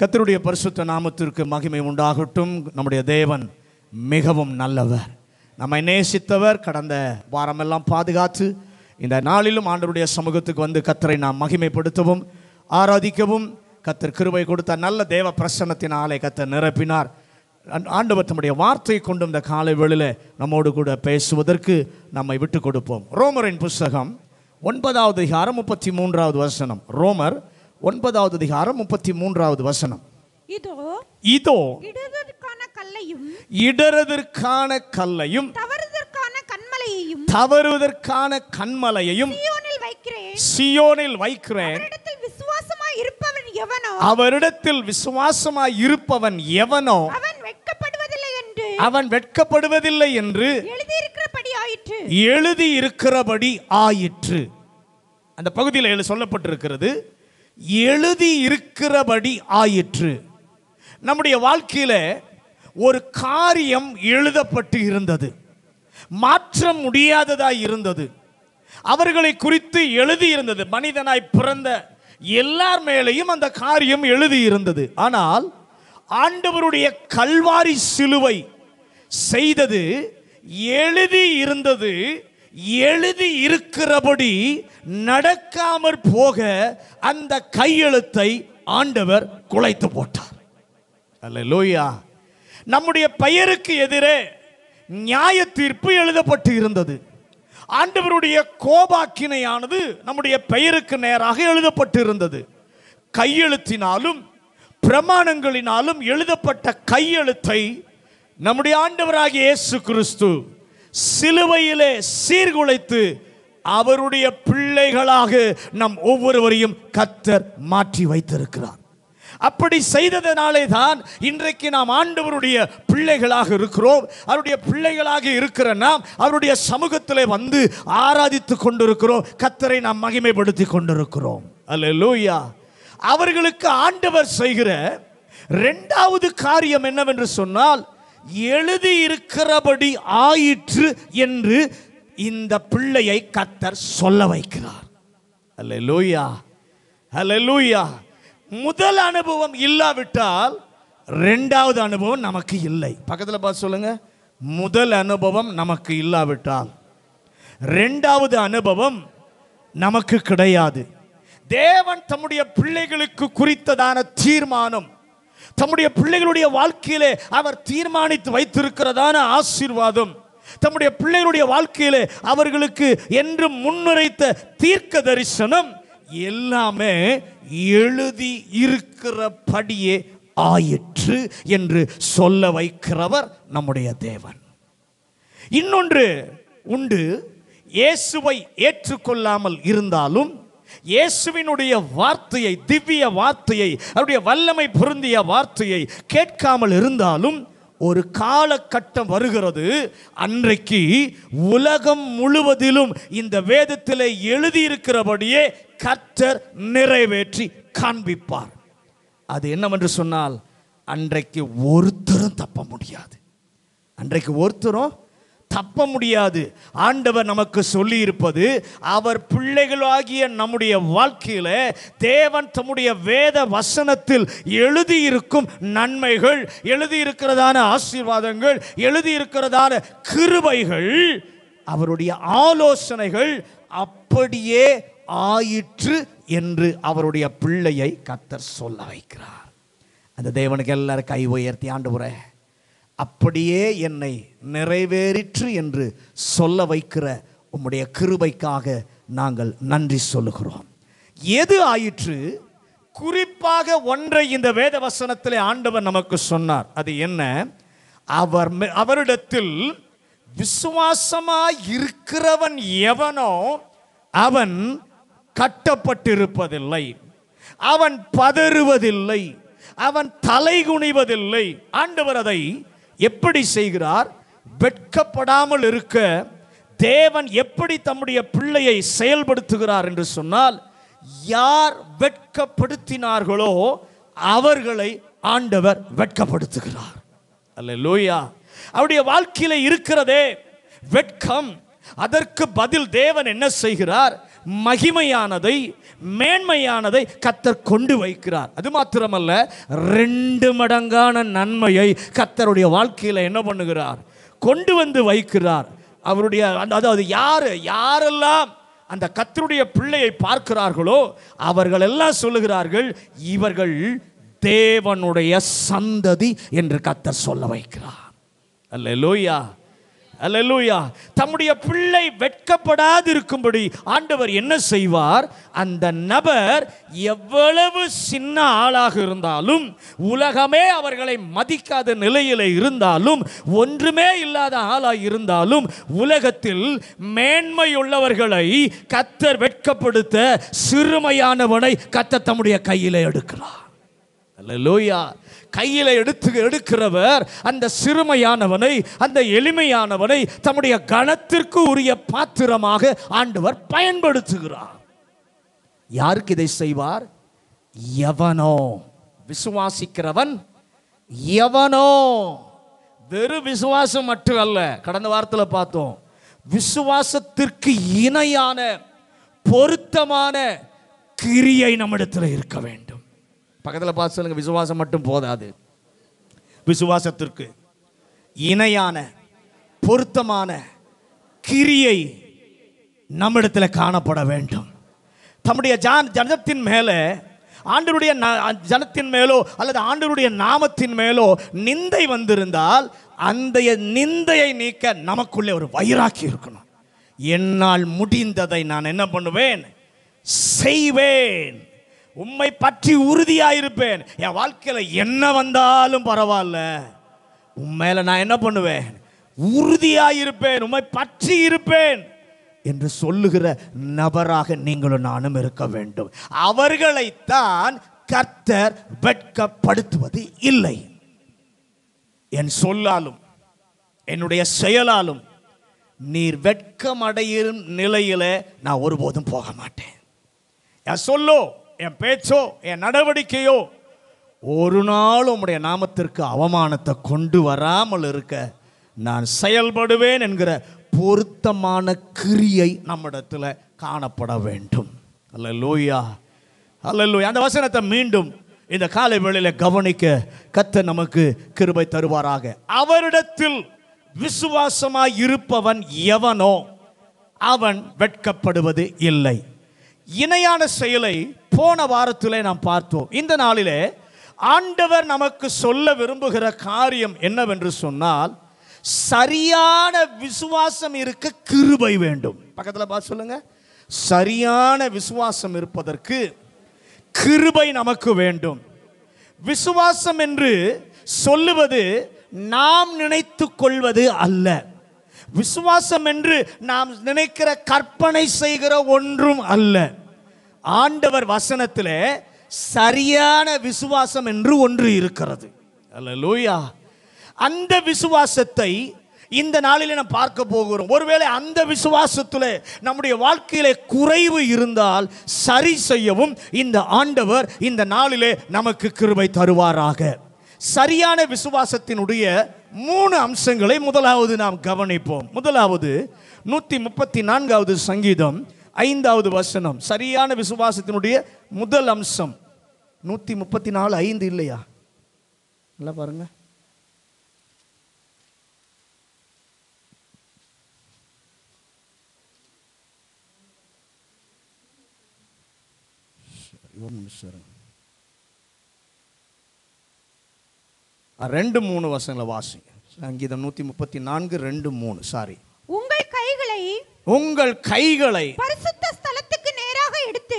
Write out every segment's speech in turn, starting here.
கத்தருடைய பரிசுத்த நாமத்திற்கு மகிமை உண்டாகட்டும் நம்முடைய தேவன் மிகவும் நல்லவர் நம்மை நேசித்தவர் கடந்த வாரமெல்லாம் பாதுகாத்து இந்த நாளிலும் ஆண்டருடைய சமூகத்துக்கு வந்து கத்தரை நாம் மகிமைப்படுத்தவும் ஆராதிக்கவும் கத்தர் கிருபை கொடுத்த நல்ல தேவ பிரசன்னத்தினாலே கத்தர் நிரப்பினார் ஆண்டவர் தம்முடைய வார்த்தை கொண்டு இந்த காலை வெளியில் நம்மோடு கூட பேசுவதற்கு நம்மை விட்டு கொடுப்போம் ரோமரின் புஸ்தகம் ஒன்பதாவது அதிகாரம் முப்பத்தி மூன்றாவது வசனம் ரோமர் ஒன்பதாவது அதிகாரம் முப்பத்தி மூன்றாவது வசனம் இதோ இதோ கல்லையும் இடறதற்கான கல்லையும் தவறுதற்கான கண்மலையையும் தவறுவதற்கான கண்மலையையும் சியோனில் வைக்கிறேன் அவரிடத்தில் விசுவாசமாய் இருப்பவன் எவனோ அவரிடத்தில் விசுவாசமாய் இருப்பவன் எவனோ அவன் வெட்கப்படுவதில்லை என்று அவன் வெட்கப்படுவதில்லை என்று ஆயிற்று எழுதி இருக்கிறபடி ஆயிற்று அந்த பகுதியில் சொல்லப்பட்டிருக்கிறது எழுதி இருக்கிறபடி ஆயிற்று நம்முடைய வாழ்க்கையில் ஒரு காரியம் எழுதப்பட்டு இருந்தது மாற்ற முடியாததாக இருந்தது அவர்களை குறித்து எழுதியிருந்தது மனிதனாய் பிறந்த எல்லார் மேலேயும் அந்த காரியம் எழுதியிருந்தது ஆனால் ஆண்டவருடைய கல்வாரி சிலுவை செய்தது எழுதி இருந்தது எழுதி இருக்கிறபடி நடக்காமற் போக அந்த கையெழுத்தை ஆண்டவர் குலைத்து போட்டார் அல்ல லோயா நம்முடைய பெயருக்கு எதிரே நியாய தீர்ப்பு எழுதப்பட்டு இருந்தது ஆண்டவருடைய கோபாக்கினையானது நம்முடைய பெயருக்கு நேராக எழுதப்பட்டு இருந்தது கையெழுத்தினாலும் பிரமாணங்களினாலும் எழுதப்பட்ட கையெழுத்தை நம்முடைய ஆண்டவராகிய இயேசு கிறிஸ்து சிலுவையிலே சீர்குலைத்து அவருடைய பிள்ளைகளாக நம் ஒவ்வொருவரையும் கத்தர் மாற்றி வைத்திருக்கிறார் அப்படி செய்ததனாலே தான் இன்றைக்கு நாம் ஆண்டவருடைய பிள்ளைகளாக இருக்கிறோம் அவருடைய பிள்ளைகளாக இருக்கிற நாம் அவருடைய சமூகத்தில் வந்து ஆராதித்து கொண்டிருக்கிறோம் கத்தரை நாம் மகிமைப்படுத்தி கொண்டிருக்கிறோம் அல்ல லூயா அவர்களுக்கு ஆண்டவர் செய்கிற ரெண்டாவது காரியம் என்னவென்று சொன்னால் எழுதி இருக்கிறபடி ஆயிற்று என்று இந்த பிள்ளையை கத்தர் சொல்ல வைக்கிறார் அல்ல லூயா லூயா முதல் அனுபவம் இல்லாவிட்டால் ரெண்டாவது அனுபவம் நமக்கு இல்லை பக்கத்தில் பார்த்து சொல்லுங்க முதல் அனுபவம் நமக்கு இல்லாவிட்டால் ரெண்டாவது அனுபவம் நமக்கு கிடையாது தேவன் தம்முடைய பிள்ளைகளுக்கு குறித்ததான தீர்மானம் தம்முடைய பிள்ளைகளுடைய வாழ்க்கையிலே அவர் தீர்மானித்து வைத்திருக்கிறதான ஆசீர்வாதம் தம்முடைய பிள்ளைகளுடைய வாழ்க்கையிலே அவர்களுக்கு என்று முன்னுரைத்த தீர்க்க தரிசனம் எல்லாமே எழுதி இருக்கிறபடியே ஆயிற்று என்று சொல்ல வைக்கிறவர் நம்முடைய தேவன் இன்னொன்று உண்டு இயேசுவை ஏற்றுக்கொள்ளாமல் இருந்தாலும் இயேசுவினுடைய வார்த்தையை திவ்ய வார்த்தையை அவருடைய வல்லமை பொருந்திய வார்த்தையை கேட்காமல் இருந்தாலும் ஒரு காலகட்டம் வருகிறது அன்றைக்கு உலகம் முழுவதிலும் இந்த வேதத்தில் எழுதியிருக்கிறபடியே கர்த்தர் நிறைவேற்றி காண்பிப்பார் அது என்னவென்று சொன்னால் அன்றைக்கு ஒருத்தரும் தப்ப முடியாது அன்றைக்கு ஒருத்தரும் தப்ப முடியாது ஆண்டவர் நமக்கு சொல்லி இருப்பது அவர் பிள்ளைகளாகிய நம்முடைய வாழ்க்கையில் தேவன் தம்முடைய வேத வசனத்தில் எழுதியிருக்கும் நன்மைகள் எழுதியிருக்கிறதான ஆசீர்வாதங்கள் எழுதியிருக்கிறதான கிருபைகள் அவருடைய ஆலோசனைகள் அப்படியே ஆயிற்று என்று அவருடைய பிள்ளையை கத்தர் சொல்ல வைக்கிறார் அந்த தேவனுக்கு எல்லாரும் கை உயர்த்தி ஆண்டு அப்படியே என்னை நிறைவேறிற்று என்று சொல்ல வைக்கிற உம்முடைய கிருபைக்காக நாங்கள் நன்றி சொல்லுகிறோம் எது ஆயிற்று குறிப்பாக ஒன்றை இந்த வேத வசனத்தில் ஆண்டவர் நமக்கு சொன்னார் அது என்ன அவர் அவரிடத்தில் விசுவாசமாய் இருக்கிறவன் எவனோ அவன் கட்டப்பட்டிருப்பதில்லை அவன் பதறுவதில்லை அவன் தலை குனிவதில்லை ஆண்டவர் அதை எப்படி செய்கிறார் வெட்கப்படாமல் இருக்க தேவன் எப்படி தம்முடைய பிள்ளையை செயல்படுத்துகிறார் என்று சொன்னால் யார் வெட்கப்படுத்தினார்களோ அவர்களை ஆண்டவர் வெட்கப்படுத்துகிறார் அல்ல லோயா அவருடைய வாழ்க்கையில் இருக்கிறதே வெட்கம் அதற்கு பதில் தேவன் என்ன செய்கிறார் மகிமையானதை மேன்மையானதை கத்தர் கொண்டு வைக்கிறார் அது மாத்திரமல்ல ரெண்டு மடங்கான நன்மையை கத்தருடைய வாழ்க்கையில் என்ன பண்ணுகிறார் கொண்டு வந்து வைக்கிறார் அவருடைய அதாவது யார் யாரெல்லாம் அந்த கத்தருடைய பிள்ளையை பார்க்கிறார்களோ அவர்கள் எல்லாம் சொல்லுகிறார்கள் இவர்கள் தேவனுடைய சந்ததி என்று கத்தர் சொல்ல வைக்கிறார் அல்ல லோயா அல்லூயா தம்முடைய பிள்ளை வெட்கப்படாது இருக்கும்படி ஆண்டவர் என்ன செய்வார் அந்த நபர் எவ்வளவு சின்ன ஆளாக இருந்தாலும் உலகமே அவர்களை மதிக்காத நிலையில் இருந்தாலும் ஒன்றுமே இல்லாத ஆளாக இருந்தாலும் உலகத்தில் மேன்மையுள்ளவர்களை கத்தர் வெட்கப்படுத்த சிறுமையானவனை கத்த தம்முடைய கையில் எடுக்கிறார் லோயா கையில் எடுத்து எடுக்கிறவர் அந்த சிறுமையானவனை அந்த எளிமையானவனை தம்முடைய கணத்திற்கு உரிய பாத்திரமாக ஆண்டவர் பயன்படுத்துகிறார் யாருக்கு இதை செய்வார் எவனோ விசுவாசிக்கிறவன் எவனோ வெறும் விசுவாசம் மட்டும் அல்ல கடந்த வாரத்தில் பார்த்தோம் விசுவாசத்திற்கு இணையான பொருத்தமான கிரியை நம்மிடத்தில் இருக்க வேண்டும் பக்கத்தில் பார்த்து சொல்லுங்கள் விசுவாசம் மட்டும் போதாது விசுவாசத்திற்கு இணையான பொருத்தமான கிரியை நம்மிடத்தில் காணப்பட வேண்டும் தம்முடைய ஜான் ஜனத்தின் மேலே ஆண்டருடைய ஜனத்தின் மேலோ அல்லது ஆண்டருடைய நாமத்தின் மேலோ நிந்தை வந்திருந்தால் அந்த நிந்தையை நீக்க நமக்குள்ளே ஒரு வயிறாக்கி இருக்கணும் என்னால் முடிந்ததை நான் என்ன பண்ணுவேன் செய்வேன் உம்மை பற்றி உறுதியாயிருப்பேன் என் வாழ்க்கையில் என்ன வந்தாலும் பரவாயில்ல உண்மையில நான் என்ன பண்ணுவேன் உறுதியாயிருப்பேன் உம்மை பற்றி இருப்பேன் என்று சொல்லுகிற நபராக நீங்களும் நானும் இருக்க வேண்டும் அவர்களைத்தான் கர்த்தர் வெட்கப்படுத்துவது இல்லை என் சொல்லாலும் என்னுடைய செயலாலும் நீர் வெட்கமடையும் நிலையில நான் ஒருபோதும் போக மாட்டேன் என் சொல்லோ என் பேச்சோ என் நடவடிக்கையோ ஒரு நாள் உம்முடைய நாமத்திற்கு அவமானத்தை கொண்டு வராமல் இருக்க நான் செயல்படுவேன் என்கிற பொருத்தமான கிரியை நம்மிடத்தில் காணப்பட வேண்டும் அல்ல லோயா அல்ல லோயா அந்த வசனத்தை மீண்டும் இந்த காலை வேளையில் கவனிக்க கத்த நமக்கு கிருபை தருவாராக அவரிடத்தில் விசுவாசமாய் இருப்பவன் எவனோ அவன் வெட்கப்படுவது இல்லை இணையான செயலை போன வாரத்தில் நாம் பார்த்தோம் இந்த நாளிலே ஆண்டவர் நமக்கு சொல்ல விரும்புகிற காரியம் என்னவென்று சொன்னால் சரியான விசுவாசம் இருக்க கிருபை வேண்டும் பக்கத்தில் பார்த்து சொல்லுங்க சரியான விசுவாசம் இருப்பதற்கு கிருபை நமக்கு வேண்டும் விசுவாசம் என்று சொல்லுவது நாம் நினைத்து கொள்வது அல்ல விசுவாசம் என்று நாம் நினைக்கிற கற்பனை செய்கிற ஒன்றும் அல்ல ஆண்டவர் வசனத்தில் சரியான விசுவாசம் என்று ஒன்று இருக்கிறது அல்ல லூயா அந்த விசுவாசத்தை இந்த நாளில் நாம் பார்க்க போகிறோம் ஒருவேளை அந்த விசுவாசத்தில் நம்முடைய வாழ்க்கையில குறைவு இருந்தால் சரி செய்யவும் இந்த ஆண்டவர் இந்த நாளிலே நமக்கு கிருபை தருவாராக சரியான விசுவாசத்தினுடைய மூணு அம்சங்களை முதலாவது நாம் கவனிப்போம் முதலாவது நூற்றி முப்பத்தி நான்காவது சங்கீதம் ஐந்தாவது வசனம் சரியான விசுவாசத்தினுடைய முதல் அம்சம் நூற்றி முப்பத்தி நாலு ஐந்து இல்லையா நல்லா பாருங்க ஒரு நிமிஷம் ரெண்டு மூணு வசங்களை வாசி சங்கீதம் நூத்தி முப்பத்தி நான்கு ரெண்டு மூணு சாரி உங்கள் கைகளை உங்கள் கைகளை பரிசுத்த ஸ்தலத்துக்கு நேராக எடுத்து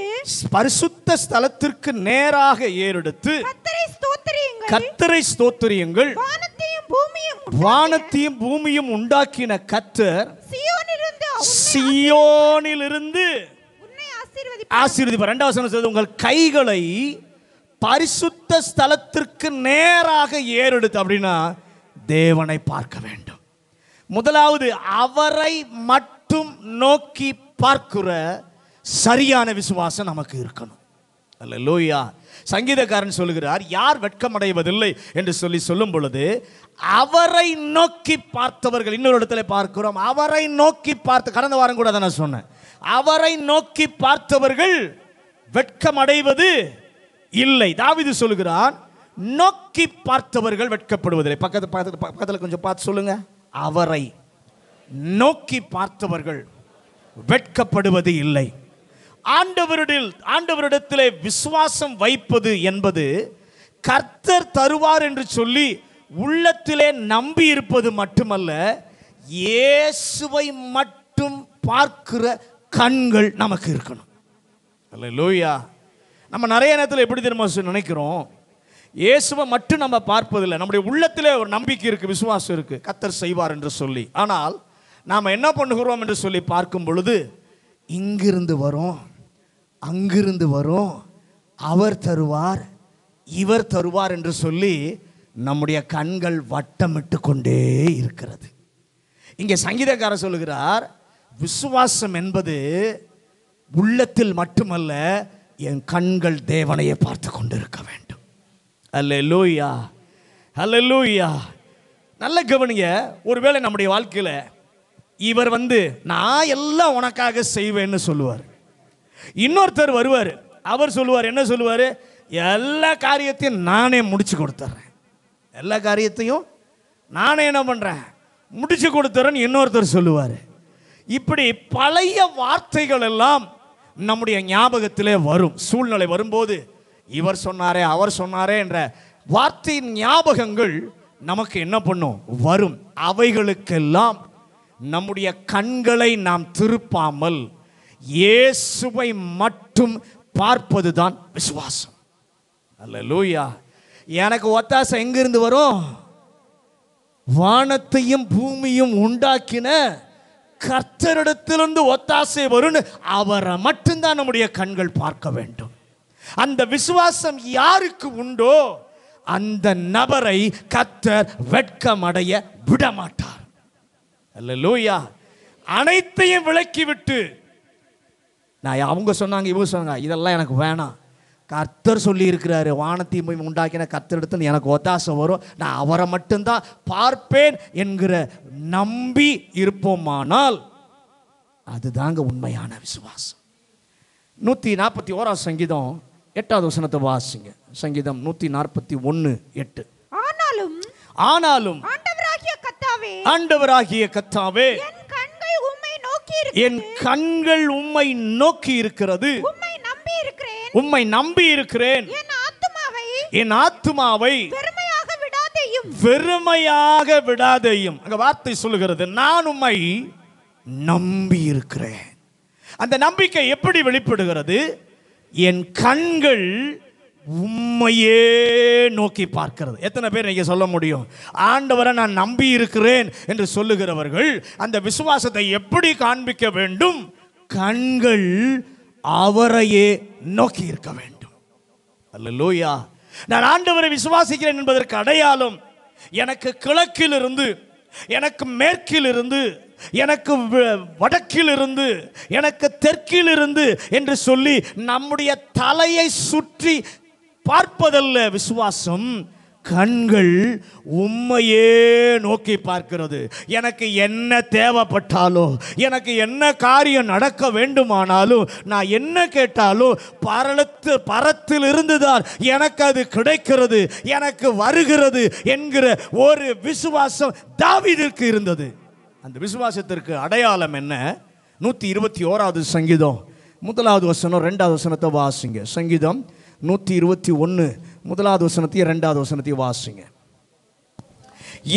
பரிசுத்த ஸ்தலத்திற்கு நேராக ஏறெடுத்து கத்தரை ஸ்தோத்திரியுங்கள் வானத்தையும் பூமியும் வானத்தையும் பூமியும் உண்டாக்கின கத்தர் சியோனிலிருந்து சியோனிலிருந்து ஆசீர்வதிப்பார் ரெண்டாவது உங்கள் கைகளை பரிசுத்த ஸ்தலத்திற்கு நேராக ஏறெடுத்து அப்படின்னா தேவனை பார்க்க வேண்டும் முதலாவது அவரை மட்டும் நோக்கி பார்க்கிற சரியான விசுவாசம் நமக்கு இருக்கணும் அல்ல லோயா சங்கீதக்காரன் சொல்கிறார் யார் வெட்கமடைவதில்லை என்று சொல்லி சொல்லும் பொழுது அவரை நோக்கி பார்த்தவர்கள் இன்னொரு இடத்துல பார்க்கிறோம் அவரை நோக்கி பார்த்து கடந்த வாரம் கூட அதை நான் சொன்னேன் அவரை நோக்கி பார்த்தவர்கள் வெட்கமடைவது இல்லை தாவிது சொல்கிறான் நோக்கி பார்த்தவர்கள் வெட்கப்படுவதில்லை பக்கத்து பக்கத்து பக்கத்தில் கொஞ்சம் பார்த்து சொல்லுங்க அவரை நோக்கி பார்த்தவர்கள் வெட்கப்படுவது இல்லை ஆண்டவரிடத்தில் ஆண்டவரிடத்திலே விசுவாசம் வைப்பது என்பது கர்த்தர் தருவார் என்று சொல்லி உள்ளத்திலே நம்பி இருப்பது மட்டுமல்ல இயேசுவை மட்டும் பார்க்கிற கண்கள் நமக்கு இருக்கணும் அல்ல லோயா நம்ம நிறைய நேரத்தில் எப்படி தெரியுமா நினைக்கிறோம் இயேசுவை மட்டும் நம்ம பார்ப்பதில்லை நம்முடைய உள்ளத்தில் ஒரு நம்பிக்கை இருக்குது விசுவாசம் இருக்குது கத்தர் செய்வார் என்று சொல்லி ஆனால் நாம் என்ன பண்ணுகிறோம் என்று சொல்லி பார்க்கும் பொழுது இங்கிருந்து வரும் அங்கிருந்து வரும் அவர் தருவார் இவர் தருவார் என்று சொல்லி நம்முடைய கண்கள் வட்டமிட்டு கொண்டே இருக்கிறது இங்கே சங்கீதக்காரர் சொல்லுகிறார் விசுவாசம் என்பது உள்ளத்தில் மட்டுமல்ல என் கண்கள் தேவனையை பார்த்து கொண்டிருக்க வேண்டும் அல்ல லூயா அல்ல லூயா நல்ல கவனிங்க ஒருவேளை நம்முடைய வாழ்க்கையில் இவர் வந்து நான் எல்லாம் உனக்காக செய்வேன்னு சொல்லுவார் இன்னொருத்தர் வருவார் அவர் சொல்லுவார் என்ன சொல்லுவார் எல்லா காரியத்தையும் நானே முடிச்சு கொடுத்துட்றேன் எல்லா காரியத்தையும் நானே என்ன பண்ணுறேன் முடிச்சு கொடுத்துறேன்னு இன்னொருத்தர் சொல்லுவார் இப்படி பழைய வார்த்தைகள் எல்லாம் நம்முடைய ஞாபகத்திலே வரும் சூழ்நிலை வரும்போது இவர் சொன்னாரே அவர் சொன்னாரே என்ற வார்த்தையின் ஞாபகங்கள் நமக்கு என்ன பண்ணும் வரும் அவைகளுக்கெல்லாம் நம்முடைய கண்களை நாம் திருப்பாமல் இயேசுவை மட்டும் பார்ப்பது தான் விசுவாசம் அல்ல லூயா எனக்கு ஒத்தாசை எங்கிருந்து வரும் வானத்தையும் பூமியும் உண்டாக்கின கர்த்தரிடத்திலிருந்து ஒத்தாசை வரும்னு அவரை மட்டும்தான் நம்முடைய கண்கள் பார்க்க வேண்டும் அந்த விசுவாசம் யாருக்கு உண்டோ அந்த நபரை கத்தர் வெட்கமடைய விடமாட்டார் அல்ல லூயா அனைத்தையும் விளக்கிவிட்டு நான் அவங்க சொன்னாங்க இவங்க சொன்னாங்க இதெல்லாம் எனக்கு வேணாம் கர்த்தர் சொல்லியிருக்கிறாரு வானத்தையும் உண்டாக்கின கர்த்தரிடத்தில் எனக்கு ஒத்தாசம் வரும் நான் அவரை மட்டும்தான் பார்ப்பேன் என்கிற நம்பி இருப்போமானால் அதுதாங்க உண்மையான விசுவாசம் நூற்றி நாற்பத்தி ஓராம் சங்கீதம் எட்டாவது வசனத்தை வாசிங்க சங்கீதம் நூற்றி நாற்பத்தி ஒன்று எட்டு ஆனாலும் ஆனாலும் ஆண்டவராகிய கத்தாவே ஆண்டவராகிய கத்தாவே என் கண்கள் நோக்கி என் கண்கள் உம்மை நோக்கி இருக்கிறது உம்மை நம்பி இருக்கிறேன் என் ஆத்துமாவை வெறுமையாக விடாதையும் அங்க வார்த்தை சொல்லுகிறது நான் உம்மை நம்பி இருக்கிறேன் அந்த நம்பிக்கை எப்படி வெளிப்படுகிறது என் கண்கள் உண்மையே நோக்கி பார்க்கிறது எத்தனை பேர் நீங்கள் சொல்ல முடியும் ஆண்டவரை நான் நம்பி இருக்கிறேன் என்று சொல்லுகிறவர்கள் அந்த விசுவாசத்தை எப்படி காண்பிக்க வேண்டும் கண்கள் அவரையே நோக்கி இருக்க வேண்டும் அல்ல லோயா நான் ஆண்டவரை விசுவாசிக்கிறேன் என்பதற்கு அடையாளம் எனக்கு கிழக்கிலிருந்து எனக்கு மேற்கிலிருந்து எனக்கு வடக்கிலிருந்து எனக்கு தெற்கிலிருந்து என்று சொல்லி நம்முடைய தலையை சுற்றி பார்ப்பதல்ல விசுவாசம் கண்கள் உண்மையே நோக்கி பார்க்கிறது எனக்கு என்ன தேவைப்பட்டாலும் எனக்கு என்ன காரியம் நடக்க வேண்டுமானாலும் நான் என்ன கேட்டாலும் பரலத்து பரத்தில் இருந்துதான் எனக்கு அது கிடைக்கிறது எனக்கு வருகிறது என்கிற ஒரு விசுவாசம் தாவிதிற்கு இருந்தது அந்த விசுவாசத்திற்கு அடையாளம் என்ன நூற்றி இருபத்தி ஓராவது சங்கீதம் முதலாவது வசனம் ரெண்டாவது வசனத்தை வாசிங்க சங்கீதம் நூற்றி இருபத்தி ஒன்று முதலாவது வசனத்தையும் ரெண்டாவது வசனத்தையும் வாசிங்க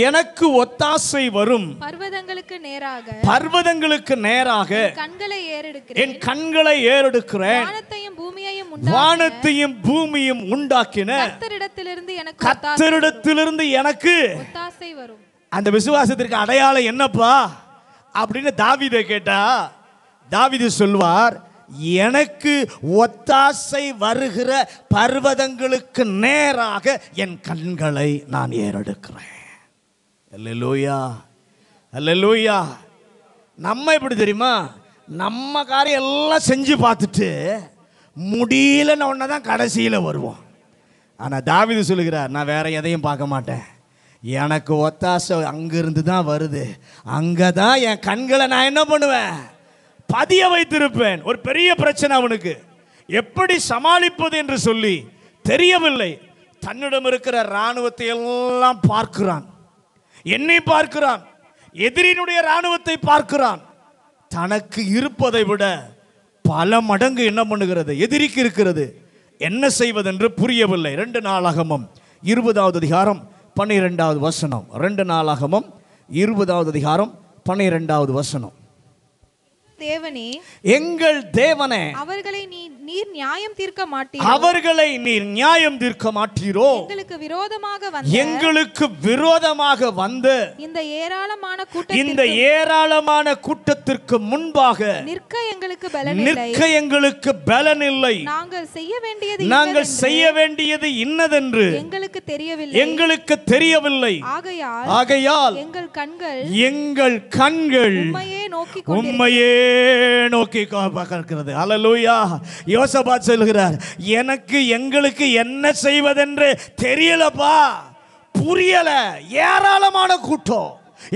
எனக்கு ஒத்தாசை வரும் பர்வதங்களுக்கு நேராக பர்வதங்களுக்கு நேராக கண்களை ஏறெடுக்கிறேன் என் கண்களை ஏறெடுக்கிறேன் வானத்தையும் பூமியையும் வானத்தையும் பூமியும் உண்டாக்கின கர்த்தரிடத்திலிருந்து எனக்கு எனக்கு ஒத்தாசை வரும் அந்த விசுவாசத்திற்கு அடையாளம் என்னப்பா அப்படின்னு தாவிதை கேட்டா தாவிதை சொல்வார் எனக்கு ஒத்தாசை வருகிற பர்வதங்களுக்கு நேராக என் கண்களை நான் ஏறெடுக்கிறேன் நம்ம எப்படி தெரியுமா நம்ம காரியம் எல்லாம் செஞ்சு பார்த்துட்டு முடியலன்னு ஒன்று தான் கடைசியில் வருவோம் ஆனால் தாவிது சொல்லுகிறார் நான் வேறு எதையும் பார்க்க மாட்டேன் எனக்கு ஒத்தாசை அங்கேருந்து தான் வருது அங்கே தான் என் கண்களை நான் என்ன பண்ணுவேன் பதிய வைத்திருப்பேன் ஒரு பெரிய பிரச்சனை அவனுக்கு எப்படி சமாளிப்பது என்று சொல்லி தெரியவில்லை தன்னிடம் இருக்கிற இராணுவத்தை எல்லாம் பார்க்கிறான் என்னை பார்க்கிறான் எதிரினுடைய இராணுவத்தை பார்க்கிறான் தனக்கு இருப்பதை விட பல மடங்கு என்ன பண்ணுகிறது எதிரிக்கு இருக்கிறது என்ன செய்வதென்று புரியவில்லை ரெண்டு நாளாகமும் இருபதாவது அதிகாரம் பன்னிரெண்டாவது வசனம் ரெண்டு நாளாகமும் இருபதாவது அதிகாரம் பன்னிரெண்டாவது வசனம் தேவனே எங்கள் தேவனே அவர்களை நீ நீர் நியாயம் தீர்க்க மாட்டீர் அவர்களை நீர் நியாயம் தீர்க்க மாட்டீரோ எங்களுக்கு விரோதமாக வந்த எங்களுக்கு விரோதமாக வந்த இந்த ஏராளமான கூட்டம் இந்த ஏராளமான கூட்டத்திற்கு முன்பாக நிற்க எங்களுக்கு பலன் நிற்க எங்களுக்கு பலன் இல்லை நாங்கள் செய்ய வேண்டியது நாங்கள் செய்ய வேண்டியது இன்னதென்று எங்களுக்கு தெரியவில்லை எங்களுக்கு தெரியவில்லை ஆகையால் ஆகையால் எங்கள் கண்கள் எங்கள் கண்கள் உண்மையே நோக்கி உண்மையே நோக்கி பார்க்கிறது அலலூயா யோசபாத் சொல்கிறார் எனக்கு எங்களுக்கு என்ன செய்வதென்று தெரியலப்பா புரியல ஏராளமான கூட்டம்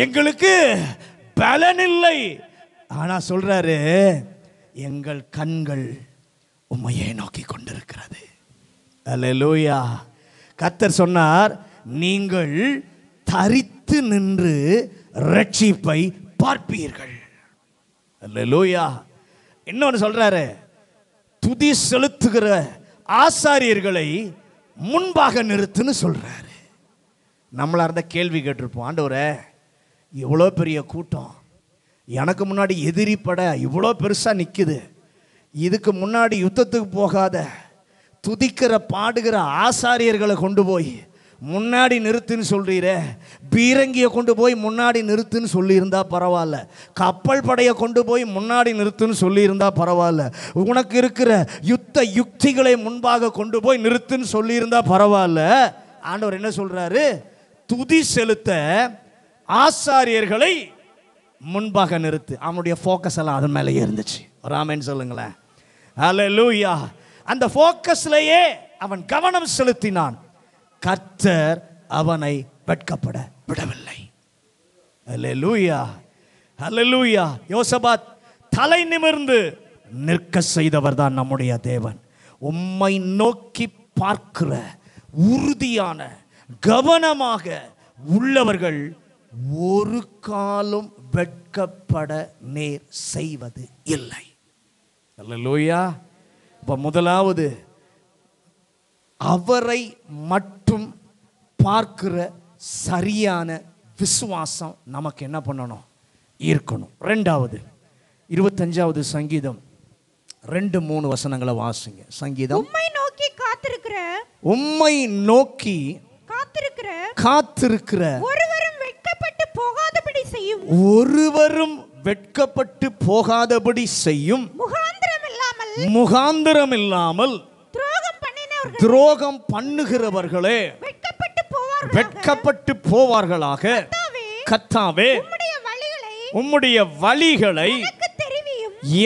எங்களுக்கு பலன் இல்லை ஆனால் சொல்றாரு எங்கள் கண்கள் உண்மையை நோக்கி கொண்டிருக்கிறது லூயா கத்தர் சொன்னார் நீங்கள் தரித்து நின்று ரட்சிப்பை பார்ப்பீர்கள் அல்ல லூயா இன்னொன்று சொல்கிறாரு துதி செலுத்துகிற ஆசாரியர்களை முன்பாக நிறுத்துன்னு சொல்கிறாரு நம்மளாக இருந்தால் கேள்வி கேட்டிருப்போம் ஆண்டவரை இவ்வளோ பெரிய கூட்டம் எனக்கு முன்னாடி எதிரி பட இவ்வளோ பெருசாக நிற்குது இதுக்கு முன்னாடி யுத்தத்துக்கு போகாத துதிக்கிற பாடுகிற ஆசாரியர்களை கொண்டு போய் முன்னாடி நிறுத்துன்னு சொல்கிறீர பீரங்கியை கொண்டு போய் முன்னாடி நிறுத்துன்னு சொல்லியிருந்தா பரவாயில்ல கப்பல் படையை கொண்டு போய் முன்னாடி நிறுத்துன்னு சொல்லியிருந்தா பரவாயில்ல உனக்கு இருக்கிற யுத்த யுக்திகளை முன்பாக கொண்டு போய் நிறுத்துன்னு சொல்லியிருந்தா பரவாயில்ல ஆண்டவர் என்ன சொல்கிறாரு துதி செலுத்த ஆசாரியர்களை முன்பாக நிறுத்து அவனுடைய ஃபோக்கஸ் எல்லாம் அதன் மேலேயே இருந்துச்சு ராமேன்னு சொல்லுங்களேன் லூயா அந்த ஃபோக்கஸ்லேயே அவன் கவனம் செலுத்தினான் கர்த்தர் அவனை வெட்கப்பட விடவில்லை லூயா லூயா யோசபாத் தலை நிமிர்ந்து நிற்க செய்தவர் தான் நம்முடைய தேவன் உம்மை நோக்கி பார்க்கிற உறுதியான கவனமாக உள்ளவர்கள் ஒரு காலம் வெட்கப்பட நேர் செய்வது இல்லை இப்போ முதலாவது அவரை மட்டும் பார்க்கிற சரியான விசுவாசம் நமக்கு என்ன பண்ணணும் இருக்கணும் ரெண்டாவது இருபத்தஞ்சாவது சங்கீதம் ரெண்டு மூணு வசனங்களை வாசுங்க சங்கீதம் உம்மை நோக்கி காத்திருக்கிற உம்மை நோக்கி காத்திருக்கிற காத்திருக்கிற ஒருவரும் வெட்கப்பட்டு போகாதபடி செய்யும் ஒருவரும் வெட்கப்பட்டு போகாதபடி செய்யும் முகாந்திரம் இல்லாமல் முகாந்திரம் இல்லாமல் துரோகம் பண்ணுகிறவர்களே வெட்கப்பட்டு போவார்களாக கத்தாவே உம்முடைய வழிகளை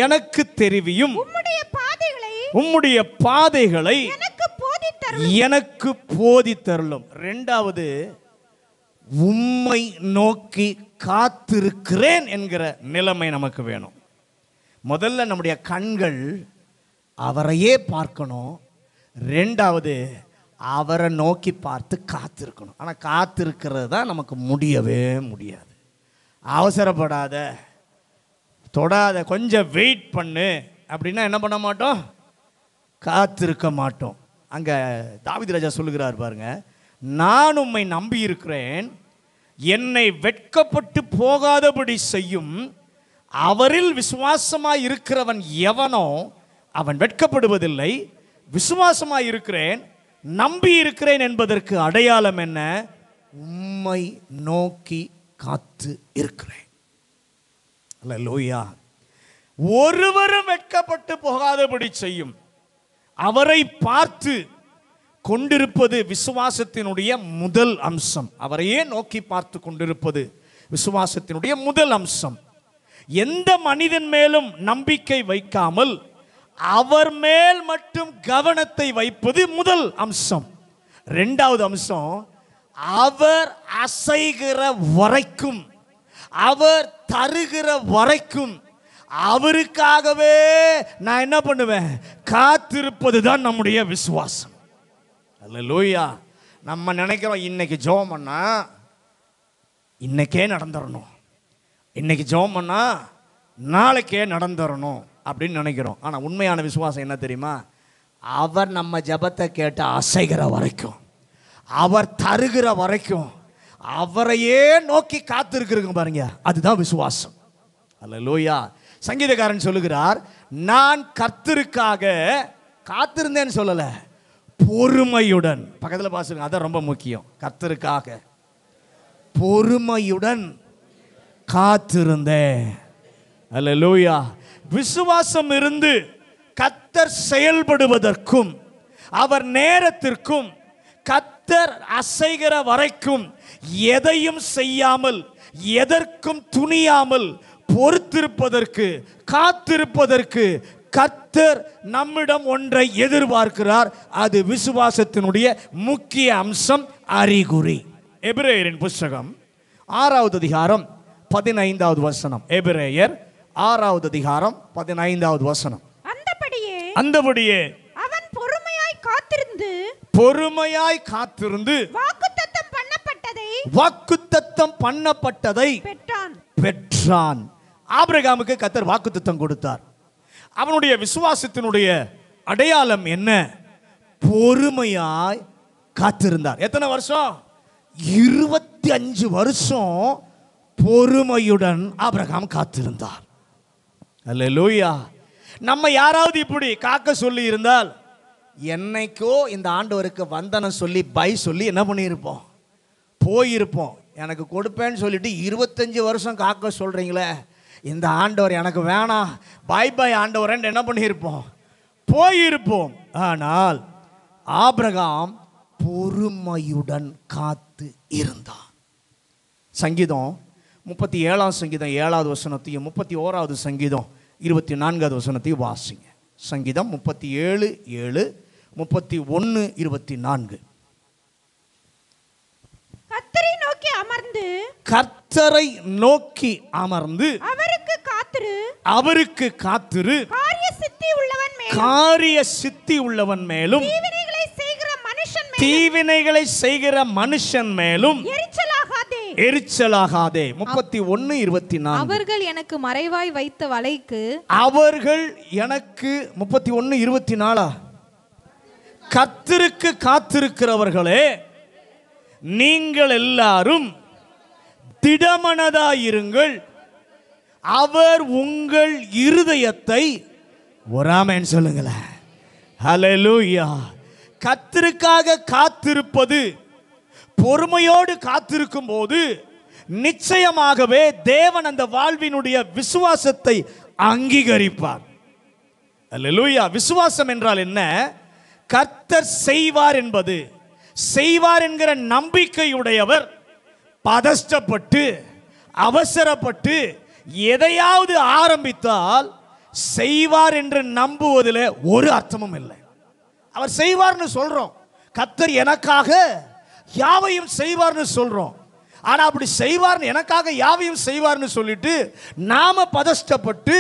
எனக்கு தெரிவியும் உம்முடைய பாதைகளை எனக்கு போதித்தருளும் ரெண்டாவது உம்மை நோக்கி காத்திருக்கிறேன் என்கிற நிலைமை நமக்கு வேணும் முதல்ல நம்முடைய கண்கள் அவரையே பார்க்கணும் ரெண்டாவது அவரை நோக்கி பார்த்து காத்திருக்கணும் ஆனால் காத்திருக்கிறது தான் நமக்கு முடியவே முடியாது அவசரப்படாத தொடாத கொஞ்சம் வெயிட் பண்ணு அப்படின்னா என்ன பண்ண மாட்டோம் காத்திருக்க மாட்டோம் அங்கே தாவித் ராஜா சொல்லுகிறார் பாருங்க நான் உம்மை நம்பி இருக்கிறேன் என்னை வெட்கப்பட்டு போகாதபடி செய்யும் அவரில் விசுவாசமாக இருக்கிறவன் எவனோ அவன் வெட்கப்படுவதில்லை விசுவாசமாக இருக்கிறேன் நம்பி இருக்கிறேன் என்பதற்கு அடையாளம் என்ன உம்மை நோக்கி காத்து இருக்கிறேன் அல்ல லோயா ஒருவரும் வெட்கப்பட்டு போகாதபடி செய்யும் அவரை பார்த்து கொண்டிருப்பது விசுவாசத்தினுடைய முதல் அம்சம் அவரையே நோக்கி பார்த்து கொண்டிருப்பது விசுவாசத்தினுடைய முதல் அம்சம் எந்த மனிதன் மேலும் நம்பிக்கை வைக்காமல் அவர் மேல் மட்டும் கவனத்தை வைப்பது முதல் அம்சம் ரெண்டாவது அம்சம் அவர் அசைகிற வரைக்கும் அவர் தருகிற வரைக்கும் அவருக்காகவே நான் என்ன பண்ணுவேன் காத்திருப்பது தான் நம்முடைய விசுவாசம் அல்ல நம்ம நினைக்கிறோம் இன்னைக்கு ஜோம் பண்ணா இன்னைக்கே நடந்துடணும் இன்னைக்கு ஜோம் பண்ணா நாளைக்கே நடந்துடணும் அப்படின்னு நினைக்கிறோம் ஆனால் உண்மையான விசுவாசம் என்ன தெரியுமா அவர் நம்ம ஜபத்தை கேட்டு அசைகிற வரைக்கும் அவர் தருகிற வரைக்கும் அவரையே நோக்கி காத்திருக்கிறங்க பாருங்க அதுதான் விசுவாசம் அல்ல லோயா சங்கீதக்காரன் சொல்லுகிறார் நான் கர்த்தருக்காக காத்திருந்தேன்னு சொல்லலை பொறுமையுடன் பக்கத்தில் பாசுங்க அதான் ரொம்ப முக்கியம் கர்த்தருக்காக பொறுமையுடன் காத்திருந்தேன் அல்ல லோயா விசுவாசம் இருந்து கத்தர் செயல்படுவதற்கும் அவர் நேரத்திற்கும் கத்தர் அசைகிற வரைக்கும் எதையும் செய்யாமல் எதற்கும் துணியாமல் பொறுத்திருப்பதற்கு காத்திருப்பதற்கு கத்தர் நம்மிடம் ஒன்றை எதிர்பார்க்கிறார் அது விசுவாசத்தினுடைய முக்கிய அம்சம் அறிகுறி எபிரேயரின் புஸ்தகம் ஆறாவது அதிகாரம் பதினைந்தாவது வசனம் எபிரேயர் ஆறாவது அதிகாரம் பதினைந்தாவது வசனம் அந்தபடியே அந்தபடியே அவன் பொறுமையாய் காத்திருந்து பொறுமையாய் காத்திருந்து வாக்குத்தத்தம் பண்ணப்பட்டதை வாக்குத்தத்தம் பண்ணப்பட்டதை பெற்றான் பெற்றான் ஆபிரகாமுக்கு கத்தர் வாக்குத்தத்தம் கொடுத்தார் அவனுடைய விசுவாசத்தினுடைய அடையாளம் என்ன பொறுமையாய் காத்திருந்தார் எத்தனை வருஷம் இருபத்தி அஞ்சு வருஷம் பொறுமையுடன் ஆபிரகாம் காத்திருந்தார் அல்ல லூயா நம்ம யாராவது இப்படி காக்க சொல்லி இருந்தால் என்னைக்கோ இந்த ஆண்டவருக்கு வந்தனம் சொல்லி பை சொல்லி என்ன பண்ணியிருப்போம் போயிருப்போம் எனக்கு கொடுப்பேன்னு சொல்லிட்டு இருபத்தஞ்சி வருஷம் காக்க சொல்கிறீங்களே இந்த ஆண்டவர் எனக்கு வேணாம் பாய் பாய் ஆண்டவரேன்னு என்ன பண்ணியிருப்போம் போயிருப்போம் ஆனால் ஆபிரகாம் பொறுமையுடன் காத்து இருந்தான் சங்கீதம் முப்பத்தி ஏழாம் சங்கீதம் ஏழாவது வசனத்தையும் முப்பத்தி ஓராவது சங்கீதம் இருபத்தி நான்காவது வசனத்தை வாசிங்க சங்கீதம் முப்பத்தி ஏழு ஏழு முப்பத்தி ஒன்று இருபத்தி நான்கு கத்தரை நோக்கி அமர்ந்து கர்த்தரை நோக்கி அமர்ந்து அவருக்கு காத்திரு அவருக்கு காத்திரு காரிய சித்தி உள்ளவன் மேலும் காரிய சித்தி உள்ளவன் மேலும் தீவினைகளை செய்கிற மனுஷன் மேலும் தீவினைகளை செய்கிற மனுஷன் மேலும் எரிச்சலாகாதே முப்பத்தி ஒன்னு இருபத்தி நாலு அவர்கள் எனக்கு மறைவாய் வைத்த வலைக்கு அவர்கள் எனக்கு முப்பத்தி ஒன்னு இருபத்தி நாலா கத்திருக்கு காத்திருக்கிறவர்களே நீங்கள் எல்லாரும் திடமனதாயிருங்கள் அவர் உங்கள் இருதயத்தை ஒராமேன்னு சொல்லுங்களேன் ஹலலூயா கத்திருக்காக காத்திருப்பது பொறுமையோடு காத்திருக்கும் போது நிச்சயமாகவே தேவன் அந்த வாழ்வினுடைய விசுவாசத்தை அங்கீகரிப்பார் விசுவாசம் என்றால் என்ன கர்த்தர் செய்வார் என்பது செய்வார் என்கிற நம்பிக்கையுடையவர் பதஷ்டப்பட்டு அவசரப்பட்டு எதையாவது ஆரம்பித்தால் செய்வார் என்று நம்புவதில் ஒரு அர்த்தமும் இல்லை அவர் செய்வார்னு சொல்கிறோம் கத்தர் எனக்காக யாவையும் செய்வார்னு சொல்கிறோம் ஆனால் அப்படி செய்வார்னு எனக்காக யாவையும் செய்வார்னு சொல்லிட்டு நாம் பதஷ்டப்பட்டு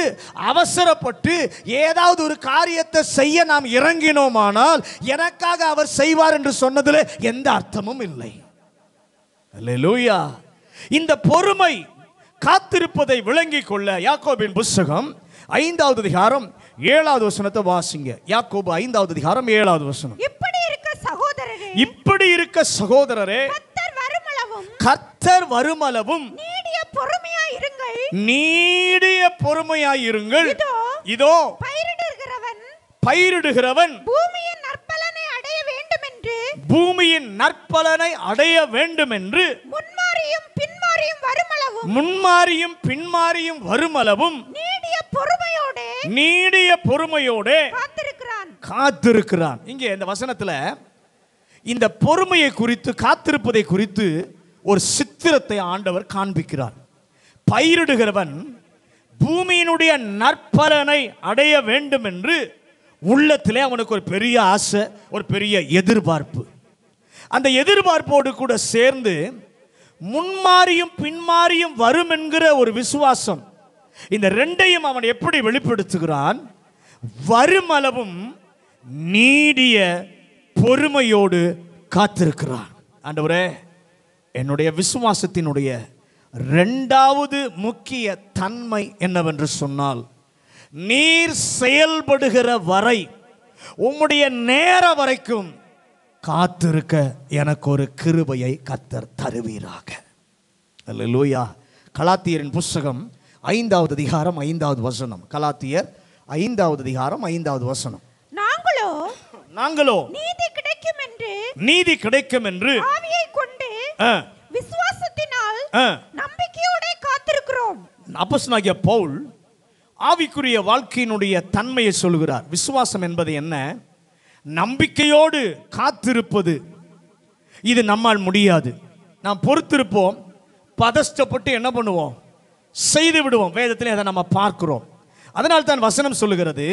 அவசரப்பட்டு ஏதாவது ஒரு காரியத்தை செய்ய நாம் இறங்கினோமானால் எனக்காக அவர் செய்வார் என்று சொன்னதில் எந்த அர்த்தமும் இல்லை லூயா இந்த பொறுமை காத்திருப்பதை விளங்கிக் கொள்ள யாக்கோபின் புஸ்தகம் ஐந்தாவது அதிகாரம் ஏழாவது வசனத்தை வாசிங்க யாக்கோபு ஐந்தாவது அதிகாரம் ஏழாவது வசனம் இப்படி இருக்க சகோதரரே கத்தர் வருமளவும் நீடிய பொறுமையாய் இருங்கள் நீடிய பொறுமையாய் இருங்கள் இதோ பயிரிடுகிறவன் பூமியின் நற்பலனை அடைய வேண்டும் என்று பூமியின் நற்பலனை அடைய வேண்டும் என்று முன்மாறியும் பின்மாறியும் வருமளவும் முன்மாறியும் பின்மாறியும் வருமளவும் நீடிய பொறுமையோடு நீடிய பொறுமையோடு காத்திருக்கிறான் காத்திருக்கிறான் இங்கே இந்த வசனத்துல இந்த பொறுமையை குறித்து காத்திருப்பதை குறித்து ஒரு சித்திரத்தை ஆண்டவர் காண்பிக்கிறார் பயிரிடுகிறவன் பூமியினுடைய நற்பலனை அடைய வேண்டும் என்று உள்ளத்திலே அவனுக்கு ஒரு பெரிய ஆசை ஒரு பெரிய எதிர்பார்ப்பு அந்த எதிர்பார்ப்போடு கூட சேர்ந்து முன்மாறியும் பின்மாறியும் வரும் என்கிற ஒரு விசுவாசம் இந்த ரெண்டையும் அவன் எப்படி வெளிப்படுத்துகிறான் வருமளவும் நீடிய பொறுமையோடு காத்திருக்கிறார் ஆண்டவரே என்னுடைய விசுவாசத்தினுடைய ரெண்டாவது முக்கிய தன்மை என்னவென்று சொன்னால் நீர் செயல்படுகிற வரை உம்முடைய நேர வரைக்கும் காத்திருக்க எனக்கு ஒரு கிருபையை கத்தர் தருவீராக அல்ல லூயா கலாத்தியரின் புஸ்தகம் ஐந்தாவது அதிகாரம் ஐந்தாவது வசனம் கலாத்தியர் ஐந்தாவது அதிகாரம் ஐந்தாவது வசனம் நாங்களோ நீதி கிடைக்கும் என்று நீதி கிடைக்கும் என்று ஆவியை கொண்டு விசுவாசத்தினால் நம்பிக்கையோட காத்திருக்கிறோம் அப்பசனாகிய பவுல் ஆவிக்குரிய வாழ்க்கையினுடைய தன்மையை சொல்கிறார் விசுவாசம் என்பது என்ன நம்பிக்கையோடு காத்திருப்பது இது நம்மால் முடியாது நாம் பொறுத்திருப்போம் பதஷ்டப்பட்டு என்ன பண்ணுவோம் செய்து விடுவோம் வேதத்தில் அதை நம்ம பார்க்கிறோம் அதனால் தான் வசனம் சொல்லுகிறது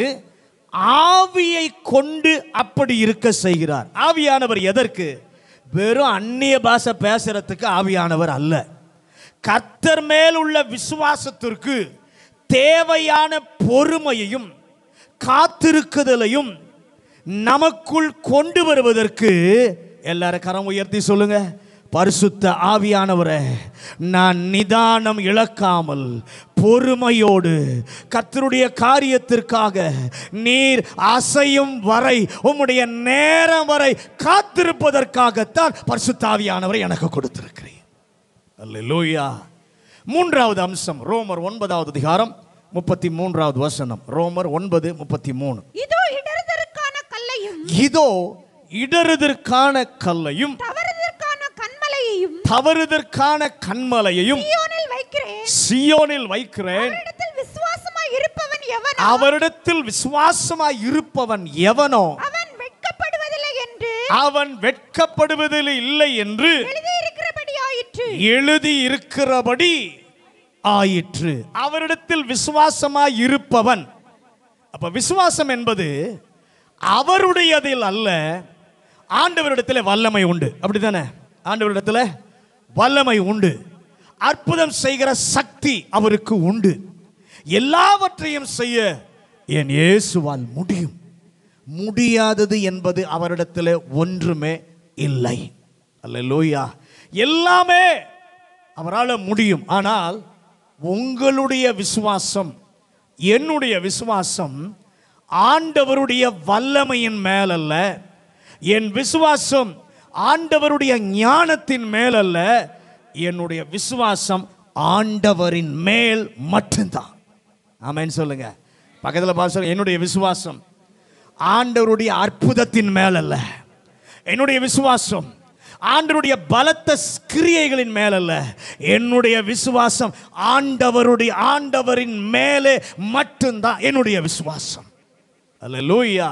ஆவியை கொண்டு அப்படி இருக்க செய்கிறார் ஆவியானவர் எதற்கு வெறும் அந்நிய பாஷை பேசுறதுக்கு ஆவியானவர் அல்ல கர்த்தர் மேல் உள்ள விசுவாசத்திற்கு தேவையான பொறுமையையும் காத்திருக்குதலையும் நமக்குள் கொண்டு வருவதற்கு எல்லாரும் கரம் உயர்த்தி சொல்லுங்கள் பரிசுத்த ஆவியானவரை நான் நிதானம் இழக்காமல் பொறுமையோடு கத்தருடைய காரியத்திற்காக நீர் அசையும் வரை உம்முடைய நேரம் வரை காத்திருப்பதற்காகத்தான் பரிசுத்தாவியானவரை எனக்கு கொடுத்திருக்கிறேன் அல்ல லூயா மூன்றாவது அம்சம் ரோமர் ஒன்பதாவது அதிகாரம் முப்பத்தி மூன்றாவது வசனம் ரோமர் ஒன்பது முப்பத்தி மூணு இதோ இடருதற்கான கல்லையும் இதோ இடருதற்கான கல்லையும் தவறுதற்கான கண்மலையையும் சியோனில் வைக்கிறேன் அவரிடத்தில் விசுவாசமாய் இருப்பவன் எவனோ அவன் வெட்கப்படுவதில் இல்லை என்று எழுதி இருக்கிறபடி ஆயிற்று அவரிடத்தில் விசுவாசமாய் இருப்பவன் அப்ப விசுவாசம் என்பது அவருடையதில் அல்ல ஆண்டவரிடத்தில் வல்லமை உண்டு அப்படித்தானே ஆண்டவரிடத்தில் வல்லமை உண்டு அற்புதம் செய்கிற சக்தி அவருக்கு உண்டு எல்லாவற்றையும் செய்ய என் இயேசுவால் முடியும் முடியாதது என்பது அவரிடத்தில் ஒன்றுமே இல்லை அல்ல லோயா எல்லாமே அவரால் முடியும் ஆனால் உங்களுடைய விசுவாசம் என்னுடைய விசுவாசம் ஆண்டவருடைய வல்லமையின் மேலல்ல என் விசுவாசம் ஆண்டவருடைய ஞானத்தின் மேல் அல்ல என்னுடைய விசுவாசம் ஆண்டவரின் மேல் மட்டும்தான் ஆமாம் சொல்லுங்க பக்கத்தில் பார்த்து என்னுடைய விசுவாசம் ஆண்டவருடைய அற்புதத்தின் மேல் அல்ல என்னுடைய விசுவாசம் ஆண்டருடைய பலத்த கிரியைகளின் மேலல்ல என்னுடைய விசுவாசம் ஆண்டவருடைய ஆண்டவரின் மேலே மட்டும்தான் என்னுடைய விசுவாசம் அல்ல லூயா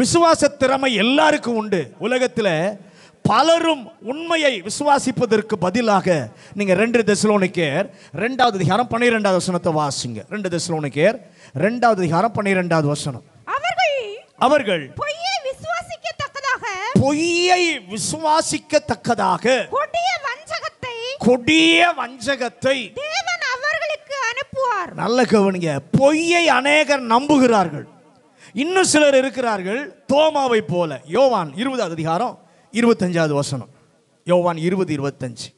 விசுவாச திறமை எல்லாருக்கும் உண்டு உலகத்தில் பலரும் உண்மையை விசுவாசிப்பதற்கு பதிலாக நீங்கள் ரெண்டு தசலோனிக்கேர் ரெண்டாவது அதிகாரம் பன்னிரெண்டாவது வசனத்தை வாசிங்க ரெண்டு தசலோனிக்கேர் ரெண்டாவது அதிகாரம் பன்னிரெண்டாவது வசனம் அவர்கள் அவர்கள் பொய்யை விசுவாசிக்கத்தக்கதாக பொய்யை விசுவாசிக்கத்தக்கதாக கொடிய வஞ்சகத்தை கொடிய வஞ்சகத்தை தேவன் அவர்களுக்கு அனுப்புவார் நல்ல கவனிங்க பொய்யை அநேகர் நம்புகிறார்கள் இன்னும் சிலர் இருக்கிறார்கள் தோமாவை போல யோவான் இருபதாவது அதிகாரம் இருபத்தஞ்சாவது வசனம் யோவான் இருபது இருபத்தஞ்சு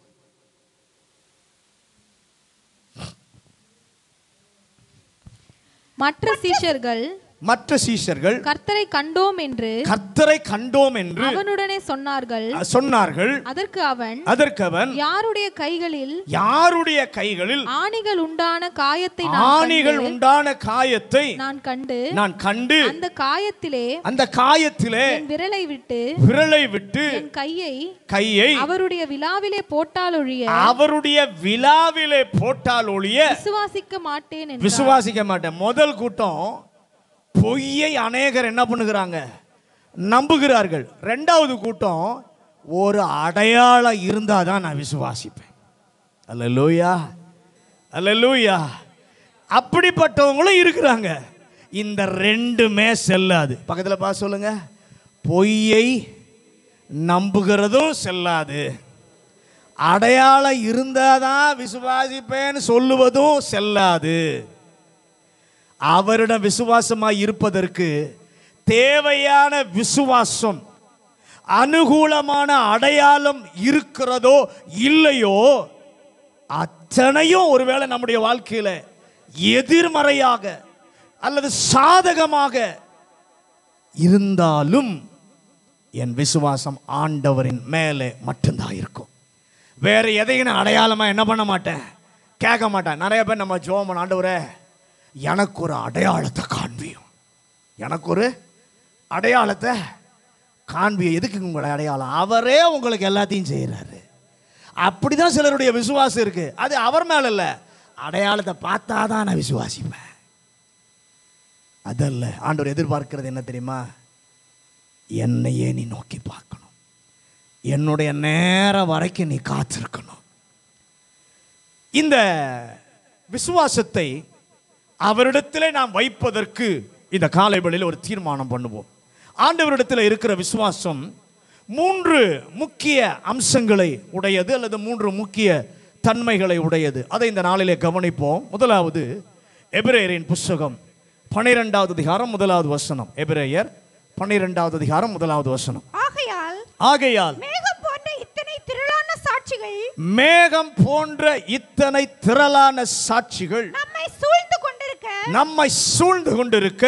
மற்ற சீஷர்கள் மற்ற சீஷர்கள் கர்த்தரை கண்டோம் என்று கர்த்தரை கண்டோம் என்று அவனுடனே சொன்னார்கள் சொன்னார்கள் அதற்கு அவன் அதற்கு அவன் யாருடைய கைகளில் யாருடைய கைகளில் ஆணிகள் உண்டான காயத்தை ஆணிகள் உண்டான காயத்தை நான் கண்டு நான் கண்டு அந்த காயத்திலே அந்த காயத்திலே விரலை விட்டு விரலை விட்டு என் கையை கையை அவருடைய விழாவிலே போட்டால் ஒழிய அவருடைய விழாவிலே போட்டால் ஒழிய விசுவாசிக்க மாட்டேன் விசுவாசிக்க மாட்டேன் முதல் கூட்டம் பொய்யை அநேகர் என்ன பண்ணுகிறாங்க நம்புகிறார்கள் ரெண்டாவது கூட்டம் ஒரு அடையாளம் இருந்தால் தான் நான் விசுவாசிப்பேன் அல்ல லூயா அல்ல லூயா அப்படிப்பட்டவங்களும் இருக்கிறாங்க இந்த ரெண்டுமே செல்லாது பக்கத்தில் பார்த்து சொல்லுங்க பொய்யை நம்புகிறதும் செல்லாது அடையாளம் இருந்தால் தான் விசுவாசிப்பேன்னு சொல்லுவதும் செல்லாது அவரிடம் விசுவாசமாக இருப்பதற்கு தேவையான விசுவாசம் அனுகூலமான அடையாளம் இருக்கிறதோ இல்லையோ அத்தனையும் ஒருவேளை நம்முடைய வாழ்க்கையில் எதிர்மறையாக அல்லது சாதகமாக இருந்தாலும் என் விசுவாசம் ஆண்டவரின் மேலே மட்டும்தான் இருக்கும் வேறு எதையும் அடையாளமாக என்ன பண்ண மாட்டேன் கேட்க மாட்டேன் நிறைய பேர் நம்ம ஜோமன் ஆண்டவரை எனக்கு ஒரு அடையாளத்தை காண்பியும் எனக்கு ஒரு அடையாளத்தை காண்பியும் எதுக்கு உங்களை அடையாளம் அவரே உங்களுக்கு எல்லாத்தையும் செய்கிறாரு அப்படி தான் சிலருடைய விசுவாசம் இருக்குது அது அவர் மேலே இல்லை அடையாளத்தை பார்த்தா தான் நான் விசுவாசிப்பேன் அதல்ல ஆண்டவர் எதிர்பார்க்கிறது என்ன தெரியுமா என்னையே நீ நோக்கி பார்க்கணும் என்னுடைய நேரம் வரைக்கும் நீ காத்திருக்கணும் இந்த விசுவாசத்தை அவரிடத்தில் நாம் வைப்பதற்கு இந்த காலைவெளியில் ஒரு தீர்மானம் பண்ணுவோம் ஆண்டவரிடத்தில் இருக்கிற விசுவாசம் மூன்று முக்கிய அம்சங்களை உடையது அல்லது மூன்று முக்கிய தன்மைகளை உடையது அதை இந்த நாளிலே கவனிப்போம் முதலாவது எபிரேயரின் புஸ்தகம் பனிரெண்டாவது அதிகாரம் முதலாவது வசனம் எபிரேயர் பனிரெண்டாவது அதிகாரம் முதலாவது வசனம் ஆகையால் ஆகையால் மேகம் போன்ற இத்தனை திரளான சாட்சிகள் மேகம் போன்ற இத்தனை திரளான சாட்சிகள் நம்மை சூழ்ந்த நம்மை சூழ்ந்து கொண்டிருக்க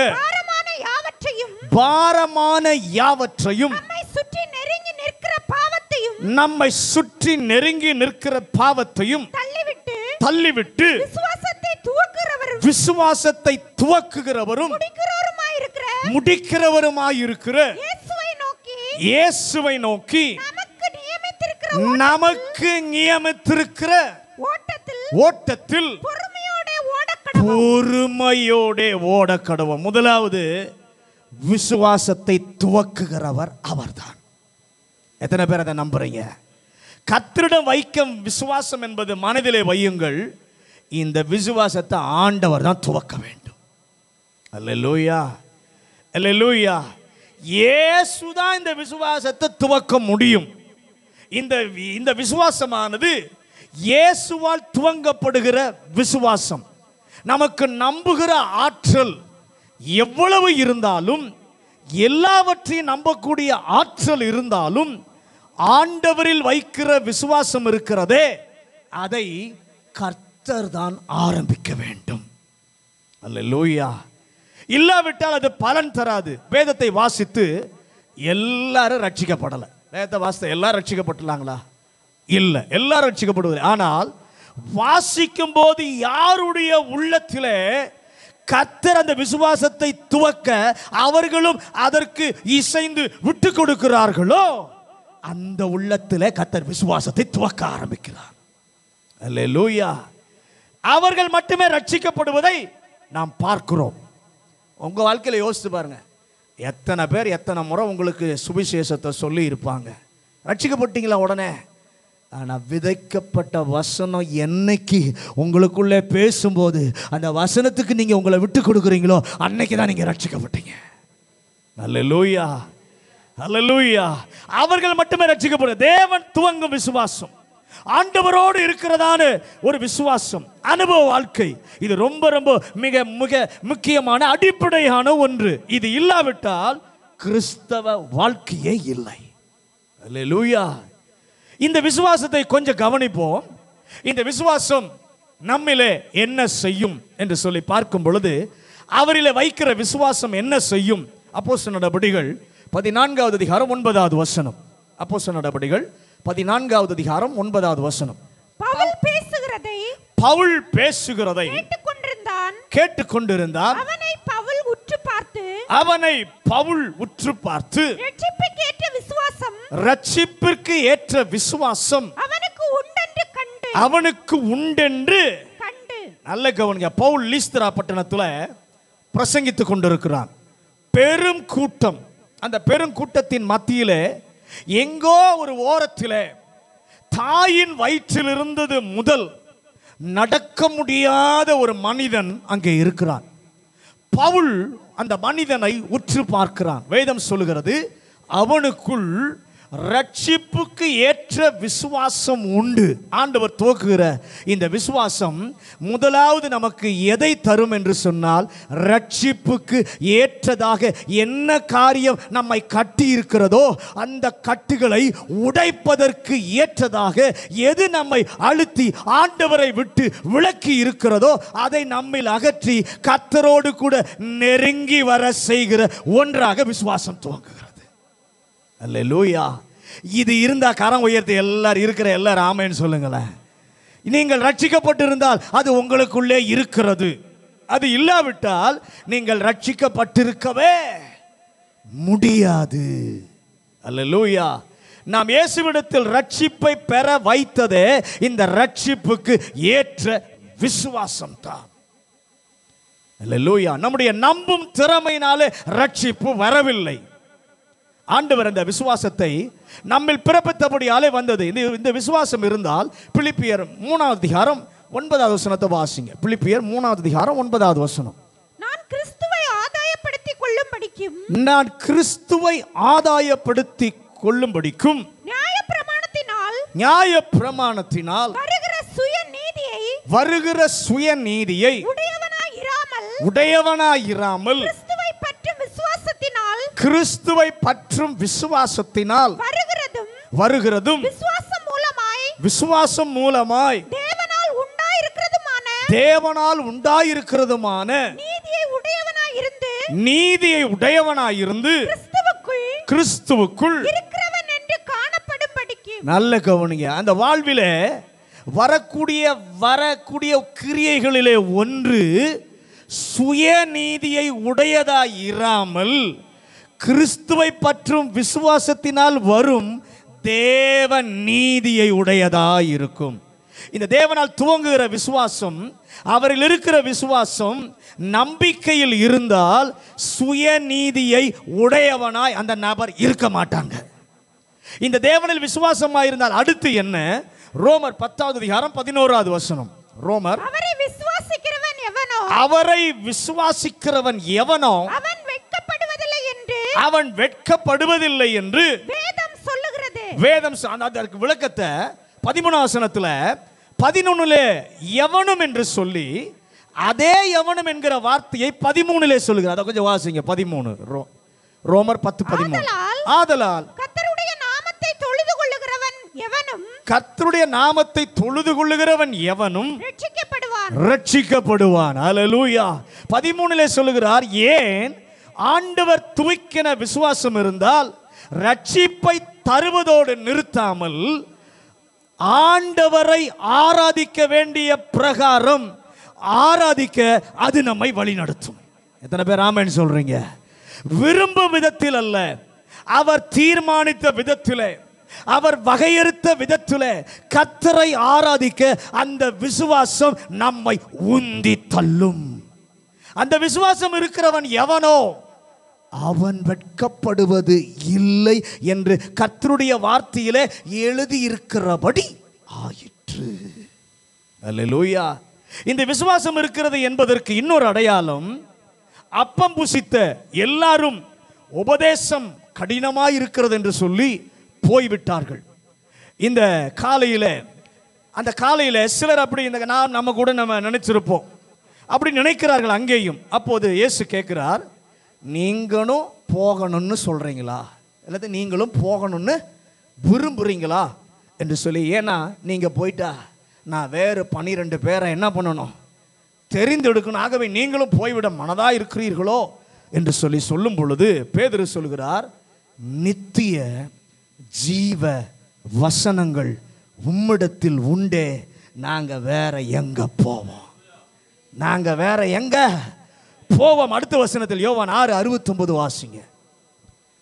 பாரமான யாவற்றையும் நம்மை சுற்றி நெருங்கி நிற்கிற பாவத்தையும் நம்மை சுற்றி தள்ளிவிட்டு விசுவாசத்தை துவக்குகிறவரும் முடிக்கிறவருமாயிருக்கிற இயேசுவை நோக்கி நமக்கு நியமித்திருக்கிற ஓட்டத்தில் பொறுமையோட ஓட கடவு முதலாவது விசுவாசத்தை துவக்குகிறவர் அவர்தான் எத்தனை பேர் அதை நம்புறீங்க கத்திரிடம் வைக்கும் விசுவாசம் என்பது மனதிலே வையுங்கள் இந்த விசுவாசத்தை ஆண்டவர் தான் துவக்க வேண்டும் அல்ல லூயா அல்ல லூயா ஏசு தான் இந்த விசுவாசத்தை துவக்க முடியும் இந்த இந்த விசுவாசமானது இயேசுவால் துவங்கப்படுகிற விசுவாசம் நமக்கு நம்புகிற ஆற்றல் எவ்வளவு இருந்தாலும் எல்லாவற்றையும் நம்பக்கூடிய ஆற்றல் இருந்தாலும் ஆண்டவரில் வைக்கிற விசுவாசம் இருக்கிறதே அதை கர்த்தர் தான் ஆரம்பிக்க வேண்டும் அல்ல லூயா இல்லாவிட்டால் அது பலன் தராது வேதத்தை வாசித்து எல்லாரும் ரட்சிக்கப்படலை வேதத்தை வாசித்த எல்லாரும் ரட்சிக்கப்பட்டுலாங்களா இல்லை எல்லாரும் ரட்சிக்கப்படுவது ஆனால் வாசிக்கும் போது யாருடைய உள்ளத்திலே கத்தர் அந்த விசுவாசத்தை துவக்க அவர்களும் அதற்கு இசைந்து விட்டு கொடுக்கிறார்களோ அந்த உள்ளத்தில் கத்தர் விசுவாசத்தை துவக்க ஆரம்பிக்கிறார் லூயா அவர்கள் மட்டுமே ரட்சிக்கப்படுவதை நாம் பார்க்கிறோம் உங்கள் வாழ்க்கையில் யோசித்து பாருங்க எத்தனை பேர் எத்தனை முறை உங்களுக்கு சுவிசேஷத்தை சொல்லி இருப்பாங்க ரட்சிக்கப்பட்டீங்களா உடனே ஆனால் விதைக்கப்பட்ட வசனம் என்னைக்கு உங்களுக்குள்ளே பேசும்போது அந்த வசனத்துக்கு நீங்கள் உங்களை விட்டு கொடுக்குறீங்களோ அன்னைக்கு தான் நீங்கள் ரட்சிக்கப்பட்டீங்க நல்ல லூயா நல்ல லூயா அவர்கள் மட்டுமே ரட்சிக்கப்படுது தேவன் துவங்கும் விசுவாசம் ஆண்டவரோடு இருக்கிறதான ஒரு விசுவாசம் அனுபவ வாழ்க்கை இது ரொம்ப ரொம்ப மிக மிக முக்கியமான அடிப்படையான ஒன்று இது இல்லாவிட்டால் கிறிஸ்தவ வாழ்க்கையே இல்லை லூயா இந்த விசுவாசத்தை கொஞ்சம் கவனிப்போம் இந்த விசுவாசம் நம்மிலே என்ன செய்யும் என்று சொல்லி பார்க்கும் பொழுது அவரில் வைக்கிற விசுவாசம் என்ன செய்யும் அப்போ நடபடிகள் பதினான்காவது அதிகாரம் ஒன்பதாவது வசனம் அப்போ நடபடிகள் பதினான்காவது அதிகாரம் ஒன்பதாவது வசனம் பவுல் பேசுகிறதை பவுல் பேசுகிறதை கேட்டுக்கொண்டிருந்தான் கேட்டுக்கொண்டிருந்தான் பார்த்து அவனை பவுல் உற்று பார்த்து ரட்சிப்புக்கு ஏற்ற விசுவாசம் ரட்சிப்பிற்கு ஏற்ற விசுவாசம் அவனுக்கு உண்டென்று கண்டு அவனுக்கு உண்டென்று கண்டு நல்ல கவனிங்க பவுல் லீஸ்திரா பட்டணத்துல பிரசங்கித்து கொண்டிருக்கிறான் பெரும் கூட்டம் அந்த பெரும் கூட்டத்தின் மத்தியிலே எங்கோ ஒரு ஓரத்தில் தாயின் வயிற்றில் இருந்தது முதல் நடக்க முடியாத ஒரு மனிதன் அங்கே இருக்கிறான் பவுல் அந்த மனிதனை உற்று பார்க்கிறான் வேதம் சொல்லுகிறது அவனுக்குள் ரட்சிப்புக்கு ஏற்ற விசுவாசம் உண்டு ஆண்டவர் துவக்குகிற இந்த விசுவாசம் முதலாவது நமக்கு எதை தரும் என்று சொன்னால் ரட்சிப்புக்கு ஏற்றதாக என்ன காரியம் நம்மை கட்டி இருக்கிறதோ அந்த கட்டுகளை உடைப்பதற்கு ஏற்றதாக எது நம்மை அழுத்தி ஆண்டவரை விட்டு விளக்கி இருக்கிறதோ அதை நம்மில் அகற்றி கத்தரோடு கூட நெருங்கி வர செய்கிற ஒன்றாக விசுவாசம் துவங்கு அல்ல லூயா இது இருந்தால் கரம் உயர்த்து எல்லாரும் இருக்கிற எல்லாரும் ஆமைன்னு சொல்லுங்களேன் நீங்கள் ரட்சிக்கப்பட்டிருந்தால் அது உங்களுக்குள்ளே இருக்கிறது அது இல்லாவிட்டால் நீங்கள் ரட்சிக்கப்பட்டிருக்கவே முடியாது அல்ல லூயா நாம் இயேசுவிடத்தில் ரட்சிப்பை பெற வைத்ததே இந்த ரட்சிப்புக்கு ஏற்ற விசுவாசம் தான் அல்ல லூயா நம்முடைய நம்பும் திறமையினாலே ரட்சிப்பு வரவில்லை ஆண்டவர் அந்த விசுவாசத்தை நம்மில் பிறப்பித்தபடியாலே வந்தது இந்த இந்த விசுவாசம் இருந்தால் பிளிப்பியர் மூணாவது அதிகாரம் ஒன்பதாவது வசனத்தை வாசிங்க பிளிப்பியர் மூணாவது அதிகாரம் ஒன்பதாவது வசனம் நான் கிறிஸ்துவை ஆதாயப்படுத்தி கொள்ளும்படிக்கும் நான் கிறிஸ்துவை ஆதாயப்படுத்தி கொள்ளும்படிக்கும் நியாய பிரமாணத்தினால் வருகிற சுய நீதியை வருகிற சுய நீதியை உடையவனாயிராமல் கிறிஸ்துவை பற்றும் விசுவாசத்தினால் வருகிறதும் வருகிறதும் விசுவாசம் மூலமாய் விசுவாசம் மூலமாய் தேவனால் உண்டாயிருக்கிறதுமான தேவனால் உண்டாயிருக்கிறதுமான நீதியை உடையவனாயிருந்து இருந்து நீதியை கிறிஸ்துவுக்குள் கிறிஸ்துவுக்குள் இருக்கிறவன் என்று காணப்படும்படிக்கு நல்ல கவனிங்க அந்த வாழ்விலே வரக்கூடிய வரக்கூடிய கிரியைகளிலே ஒன்று சுயநீதியை உடையதாய் இராமல் கிறிஸ்துவை பற்றும் விசுவாசத்தினால் வரும் தேவ நீதியை உடையதாக இருக்கும் இந்த தேவனால் துவங்குகிற விசுவாசம் அவரில் இருக்கிற விசுவாசம் நம்பிக்கையில் இருந்தால் சுயநீதியை உடையவனாய் அந்த நபர் இருக்க மாட்டாங்க இந்த தேவனில் விசுவாசமாக இருந்தால் அடுத்து என்ன ரோமர் பத்தாவது அதிகாரம் பதினோராவது வசனம் ரோமர் அவரை விசுவாசிக்கிறவன் எவனோ அவரை விசுவாசிக்கிறவன் எவனோ அவன் அவன் வெட்கப்படுவதில்லை என்று வேதம் சொல்லுகிறது வேதம் அதற்கு விளக்கத்தை பதிமூணாசனத்தில் பதினொன்னுல எவனும் என்று சொல்லி அதே எவனும் என்கிற வார்த்தையை பதிமூணுல சொல்லுகிறார் அதை கொஞ்சம் வாசிங்க பதிமூணு ரோமர் பத்து பதிமூணு ஆதலால் கத்தருடைய நாமத்தை தொழுது கொள்ளுகிறவன் எவனும் கத்தருடைய நாமத்தை தொழுது கொள்ளுகிறவன் எவனும் ரட்சிக்கப்படுவான் ரட்சிக்கப்படுவான் அலலூயா பதிமூணுல சொல்லுகிறார் ஏன் ஆண்டவர் துவைக்கின விசுவாசம் இருந்தால் ரட்சிப்பை தருவதோடு நிறுத்தாமல் ஆண்டவரை ஆராதிக்க வேண்டிய பிரகாரம் ஆராதிக்க அது நம்மை வழிநடத்தும் எத்தனை பேர் ராமன் சொல்றீங்க விரும்பும் விதத்தில் அல்ல அவர் தீர்மானித்த விதத்தில் அவர் வகையறுத்த விதத்தில் கத்தரை ஆராதிக்க அந்த விசுவாசம் நம்மை உந்தி தள்ளும் அந்த விசுவாசம் இருக்கிறவன் எவனோ அவன் வெட்கப்படுவது இல்லை என்று கர்த்தருடைய வார்த்தையிலே எழுதியிருக்கிறபடி ஆயிற்று லூயா இந்த விசுவாசம் இருக்கிறது என்பதற்கு இன்னொரு அடையாளம் அப்பம் புசித்த எல்லாரும் உபதேசம் கடினமாக இருக்கிறது என்று சொல்லி போய்விட்டார்கள் இந்த காலையில் அந்த காலையில் சிலர் அப்படி இந்த நான் நம்ம கூட நம்ம நினச்சிருப்போம் அப்படி நினைக்கிறார்கள் அங்கேயும் அப்போது இயேசு கேட்கிறார் நீங்களும் போகணும்னு சொல்கிறீங்களா அல்லது நீங்களும் போகணும்னு விரும்புகிறீங்களா என்று சொல்லி ஏன்னா நீங்கள் போயிட்டா நான் வேறு பன்னிரெண்டு பேரை என்ன பண்ணணும் தெரிந்தெடுக்கணும் ஆகவே நீங்களும் போய்விட மனதாக இருக்கிறீர்களோ என்று சொல்லி சொல்லும் பொழுது பேதர் சொல்கிறார் நித்திய ஜீவ வசனங்கள் உம்மிடத்தில் உண்டே நாங்கள் வேற எங்கே போவோம் நாங்கள் வேற எங்கே போவோம் அடுத்த வசனத்தில் யோவான் ஆறு ஒன்பது வாசிங்க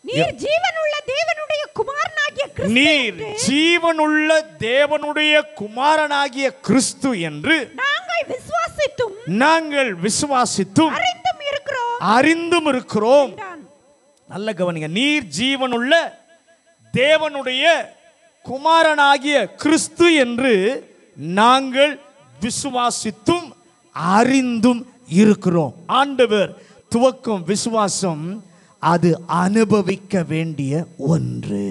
நீர் ஜீவனுள்ள தேவனுடைய குமாரனாகிய நீர் ஜீவனுள்ள தேவனுடைய குமாரனாகிய கிறிஸ்து என்று நாங்கள் விசுவாசித்தும் நாங்கள் விசுவாசித்தும் அறிந்தும் இருக்கிறோம் அறிந்தும் இருக்கிறோம் நல்ல கவனிங்க நீர் ஜீவனுள்ள தேவனுடைய குமாரனாகிய கிறிஸ்து என்று நாங்கள் விசுவாசித்தும் அறிந்தும் இருக்கிறோம் ஆண்டவர் துவக்கும் விசுவாசம் அது அனுபவிக்க வேண்டிய ஒன்று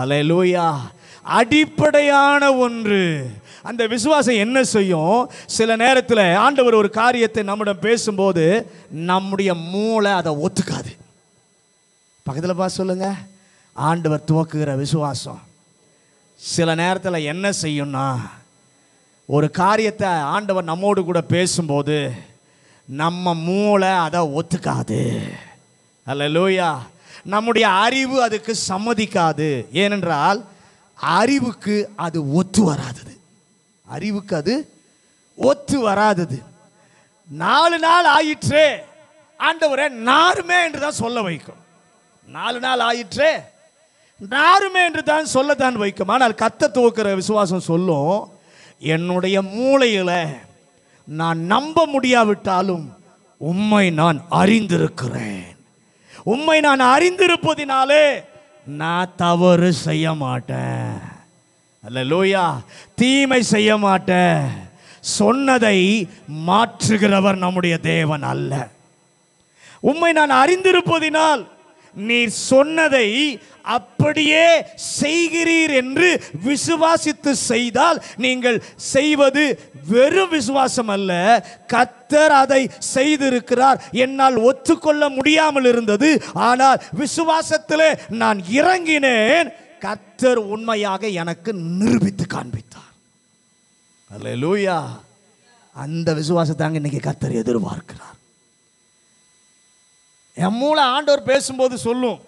அலையலூயா அடிப்படையான ஒன்று அந்த விசுவாசம் என்ன செய்யும் சில நேரத்தில் ஆண்டவர் ஒரு காரியத்தை நம்மிடம் பேசும்போது நம்முடைய மூளை அதை ஒத்துக்காது பக்கத்தில் பா சொல்லுங்க ஆண்டவர் துவக்குகிற விசுவாசம் சில நேரத்தில் என்ன செய்யும்னா ஒரு காரியத்தை ஆண்டவர் நம்மோடு கூட பேசும்போது நம்ம மூளை அதை ஒத்துக்காது அல்ல லோயா நம்முடைய அறிவு அதுக்கு சம்மதிக்காது ஏனென்றால் அறிவுக்கு அது ஒத்து வராதது அறிவுக்கு அது ஒத்து வராதது நாலு நாள் ஆயிற்றே ஆண்டவரே நாருமே என்று தான் சொல்ல வைக்கும் நாலு நாள் ஆயிற்றே நாருமே என்று தான் சொல்லத்தான் வைக்கும் ஆனால் கத்த துவக்கிற விசுவாசம் சொல்லும் என்னுடைய மூளையில் நான் நம்ப முடியாவிட்டாலும் உம்மை நான் அறிந்திருக்கிறேன் உம்மை நான் அறிந்திருப்பதினாலே நான் தவறு செய்ய மாட்டேன் அல்ல லோயா தீமை செய்ய மாட்டேன் சொன்னதை மாற்றுகிறவர் நம்முடைய தேவன் அல்ல உம்மை நான் அறிந்திருப்பதினால் நீர் சொன்னதை அப்படியே செய்கிறீர் என்று விசுவாசித்து செய்தால் நீங்கள் செய்வது வெறும் விசுவாசம் அல்ல கத்தர் அதை செய்திருக்கிறார் என்னால் ஒத்துக்கொள்ள முடியாமல் இருந்தது ஆனால் விசுவாசத்தில் நான் இறங்கினேன் கத்தர் உண்மையாக எனக்கு நிரூபித்து காண்பித்தார் அல்ல லூயா அந்த விசுவாசத்தாங்க இன்னைக்கு கத்தர் எதிர்பார்க்கிறார் என் மூளை ஆண்டவர் பேசும்போது சொல்லும்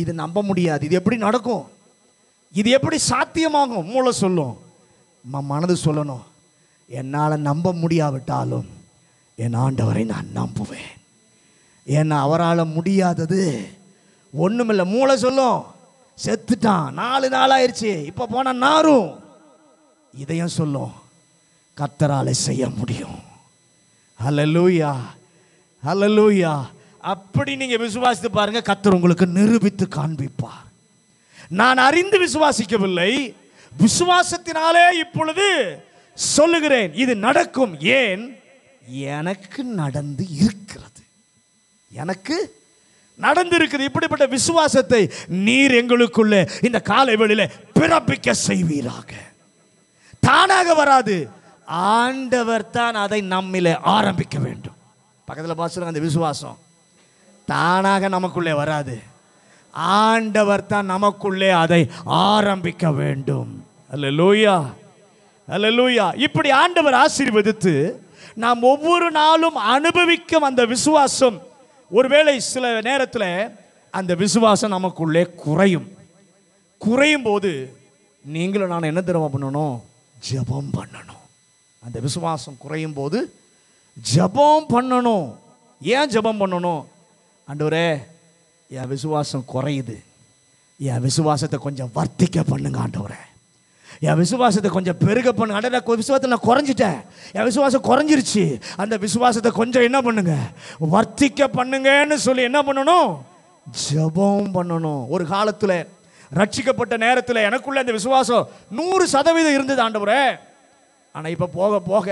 இது நம்ப முடியாது இது எப்படி நடக்கும் இது எப்படி சாத்தியமாகும் மூளை சொல்லும் மனது சொல்லணும் என்னால் நம்ப முடியாவிட்டாலும் என் ஆண்டவரை நான் நம்புவேன் ஏன்னா அவரால் முடியாதது ஒன்றுமில்லை மூளை சொல்லும் செத்துட்டான் நாலு நாள் ஆயிடுச்சு இப்போ போனால் நாரும் இதையும் சொல்லும் கத்தரால் செய்ய முடியும் ஹலலூயா ஹலலூயா அப்படி நீங்க விசுவாசித்து பாருங்க கத்தர் உங்களுக்கு நிரூபித்து காண்பிப்பார் நான் அறிந்து விசுவாசிக்கவில்லை விசுவாசத்தினாலே இப்பொழுது சொல்லுகிறேன் இது நடக்கும் ஏன் எனக்கு நடந்து இருக்கிறது எனக்கு நடந்து இப்படிப்பட்ட விசுவாசத்தை நீர் எங்களுக்குள்ள இந்த காலை வெளியில பிறப்பிக்க செய்வீராக தானாக வராது ஆண்டவர் தான் அதை நம்மில ஆரம்பிக்க வேண்டும் பக்கத்தில் பாசுறாங்க அந்த விசுவாசம் தானாக நமக்குள்ளே வராது ஆண்டவர் தான் நமக்குள்ளே அதை ஆரம்பிக்க வேண்டும் அல்ல லூயா அல்ல லூயா இப்படி ஆண்டவர் ஆசீர்வதித்து நாம் ஒவ்வொரு நாளும் அனுபவிக்கும் அந்த விசுவாசம் ஒருவேளை சில நேரத்தில் அந்த விசுவாசம் நமக்குள்ளே குறையும் குறையும் போது நீங்களும் நான் என்ன தினமும் பண்ணணும் ஜபம் பண்ணணும் அந்த விசுவாசம் குறையும் போது ஜபம் பண்ணணும் ஏன் ஜபம் பண்ணணும் ஆண்டவரே என் விசுவாசம் குறையுது என் விசுவாசத்தை கொஞ்சம் வர்த்திக்க பண்ணுங்க ஆண்டவரே என் விசுவாசத்தை கொஞ்சம் பெருக பண்ணுங்க அட நான் விசுவாசத்தை நான் குறைஞ்சிட்டேன் என் விசுவாசம் குறைஞ்சிருச்சு அந்த விசுவாசத்தை கொஞ்சம் என்ன பண்ணுங்க வர்த்திக்க பண்ணுங்கன்னு சொல்லி என்ன பண்ணணும் ஜபம் பண்ணணும் ஒரு காலத்தில் ரட்சிக்கப்பட்ட நேரத்தில் எனக்குள்ள அந்த விசுவாசம் நூறு சதவீதம் இருந்தது ஆண்டவரே ஆனால் இப்போ போக போக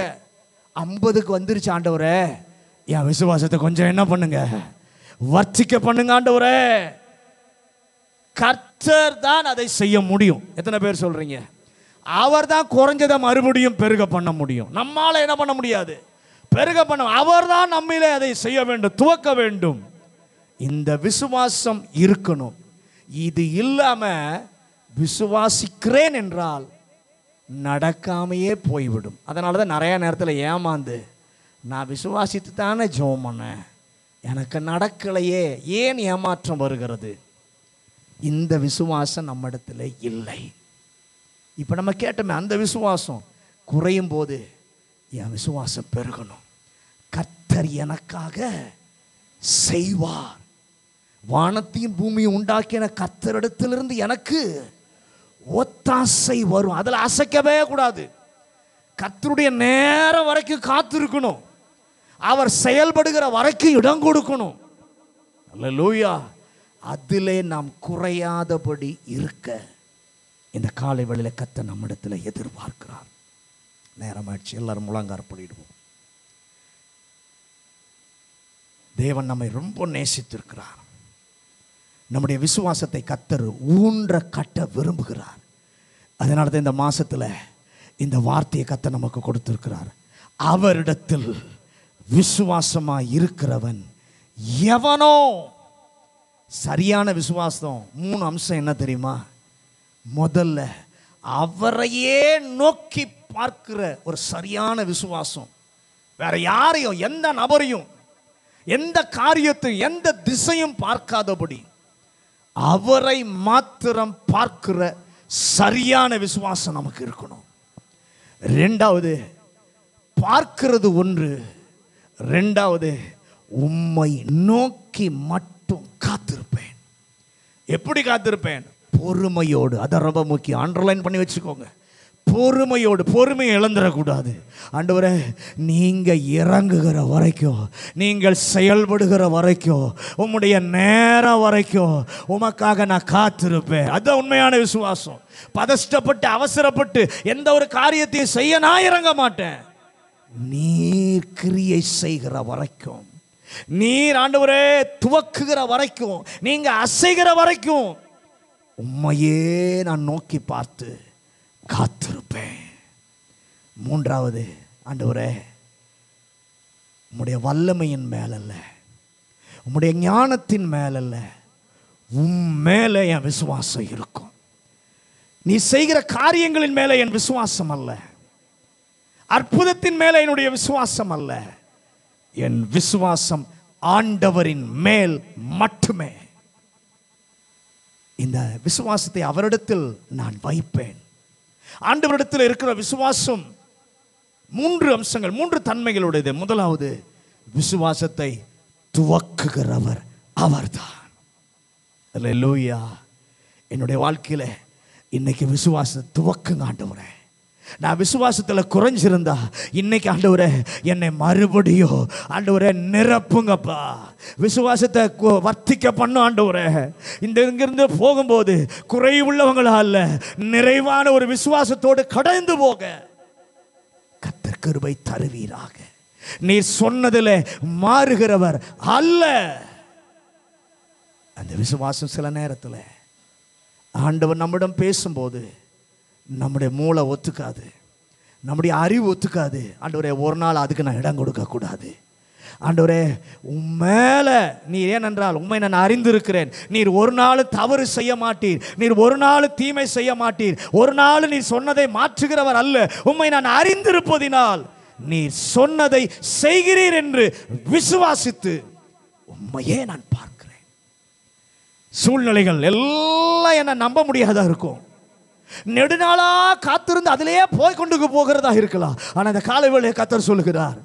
ஐம்பதுக்கு வந்துருச்சு ஆண்டவரே என் விசுவாசத்தை கொஞ்சம் என்ன பண்ணுங்கள் வர்த்திக்க பண்ணுங்க ஆண்டவரே கர்த்தர் தான் அதை செய்ய முடியும் எத்தனை பேர் சொல்கிறீங்க அவர் தான் குறைஞ்சதை மறுபடியும் பெருக பண்ண முடியும் நம்மால் என்ன பண்ண முடியாது பெருக பண்ண அவர் தான் நம்மளே அதை செய்ய வேண்டும் துவக்க வேண்டும் இந்த விசுவாசம் இருக்கணும் இது இல்லாமல் விசுவாசிக்கிறேன் என்றால் நடக்காமையே போய்விடும் அதனால தான் நிறையா நேரத்தில் ஏமாந்து நான் விசுவாசித்து தானே ஜோம் பண்ணேன் எனக்கு நடக்கலையே ஏன் ஏமாற்றம் வருகிறது இந்த விசுவாசம் நம்மிடத்தில் இல்லை இப்போ நம்ம கேட்டோமே அந்த விசுவாசம் குறையும் போது என் விசுவாசம் பெருகணும் கத்தர் எனக்காக செய்வார் வானத்தையும் பூமியும் உண்டாக்கின கத்தரிடத்திலிருந்து எனக்கு ஒத்தாசை வரும் அதில் அசைக்கவே கூடாது கத்தருடைய நேரம் வரைக்கும் காத்திருக்கணும் அவர் செயல்படுகிற வரைக்கும் இடம் கொடுக்கணும் லூயா அதிலே நாம் குறையாதபடி இருக்க இந்த காலை வேளையில் கத்த நம்மிடத்தில் எதிர்பார்க்கிறார் நேரமாயிடுச்சு எல்லாரும் முழங்கார் பண்ணிடுவோம் தேவன் நம்மை ரொம்ப நேசித்திருக்கிறார் நம்முடைய விசுவாசத்தை கத்தர் ஊன்ற கட்ட விரும்புகிறார் அதனால தான் இந்த மாதத்தில் இந்த வார்த்தையை கத்த நமக்கு கொடுத்துருக்கிறார் அவரிடத்தில் விசுவாசமாக இருக்கிறவன் எவனோ சரியான விசுவாசம் மூணு அம்சம் என்ன தெரியுமா முதல்ல அவரையே நோக்கி பார்க்கிற ஒரு சரியான விசுவாசம் வேற யாரையும் எந்த நபரையும் எந்த காரியத்தையும் எந்த திசையும் பார்க்காதபடி அவரை மாத்திரம் பார்க்கிற சரியான விசுவாசம் நமக்கு இருக்கணும் ரெண்டாவது பார்க்கிறது ஒன்று ரெண்டாவது உம்மை நோக்கி மட்டும் காத்திருப்பேன் எப்படி காத்திருப்பேன் பொறுமையோடு அதை ரொம்ப முக்கியம் அண்டர்லைன் பண்ணி வச்சுக்கோங்க பொறுமையோடு பொறுமையை இழந்துடக்கூடாது ஆண்டவரே நீங்கள் இறங்குகிற வரைக்கும் நீங்கள் செயல்படுகிற வரைக்கும் உம்முடைய நேரம் வரைக்கும் உமக்காக நான் காத்திருப்பேன் அதுதான் உண்மையான விசுவாசம் பதஷ்டப்பட்டு அவசரப்பட்டு எந்த ஒரு காரியத்தையும் செய்ய நான் இறங்க மாட்டேன் நீர் கிரியை செய்கிற வரைக்கும் நீர் ஆண்டவரே துவக்குகிற வரைக்கும் நீங்க அசைகிற வரைக்கும் உண்மையே நான் நோக்கி பார்த்து காத்திருப்பேன் மூன்றாவது ஆண்டவரே உம்முடைய வல்லமையின் மேலல்ல உம்முடைய ஞானத்தின் மேலல்ல உம் மேலே என் விசுவாசம் இருக்கும் நீ செய்கிற காரியங்களின் மேலே என் விசுவாசம் அல்ல அற்புதத்தின் மேலே என்னுடைய விசுவாசம் அல்ல என் விசுவாசம் ஆண்டவரின் மேல் மட்டுமே இந்த விசுவாசத்தை அவரிடத்தில் நான் வைப்பேன் ஆண்டவரிடத்தில் இருக்கிற விசுவாசம் மூன்று அம்சங்கள் மூன்று தன்மைகளுடையது முதலாவது விசுவாசத்தை துவக்குகிறவர் அவர்தான் லூயா என்னுடைய வாழ்க்கையில் இன்னைக்கு விசுவாசத்தை துவக்குங்க ஆண்டவரே நான் விசுவாசத்தில் குறைஞ்சிருந்தா இன்னைக்கு ஆண்டவரே என்னை மறுபடியும் ஆண்டவரே நிரப்புங்கப்பா விசுவாசத்தை வர்த்திக்க பண்ணும் ஆண்டவரே இந்த இங்கிருந்து போகும்போது குறைவுள்ளவங்களா அல்ல நிறைவான ஒரு விசுவாசத்தோடு கடந்து போக கத்தர் தருவீராக நீ சொன்னதில் மாறுகிறவர் அல்ல அந்த விசுவாசம் சில நேரத்தில் ஆண்டவர் நம்மிடம் பேசும்போது நம்முடைய மூளை ஒத்துக்காது நம்முடைய அறிவு ஒத்துக்காது ஆண்டவரே ஒரு நாள் அதுக்கு நான் இடம் கொடுக்கக்கூடாது ஆண்டவரே மேலே நீர் ஏனென்றால் உண்மை நான் அறிந்திருக்கிறேன் நீர் ஒரு நாள் தவறு செய்ய மாட்டீர் நீர் ஒரு நாள் தீமை செய்ய மாட்டீர் ஒரு நாள் நீர் சொன்னதை மாற்றுகிறவர் அல்ல உண்மை நான் அறிந்திருப்பதினால் நீர் சொன்னதை செய்கிறீர் என்று விசுவாசித்து உண்மையே நான் பார்க்கிறேன் சூழ்நிலைகள் எல்லாம் என்ன நம்ப முடியாதா இருக்கும் நெடுநாளாக காத்திருந்து அதிலேயே போய் கொண்டு போகிறதா இருக்கலாம் ஆனால் இந்த காலை வேலையை கத்தர் சொல்லுகிறார்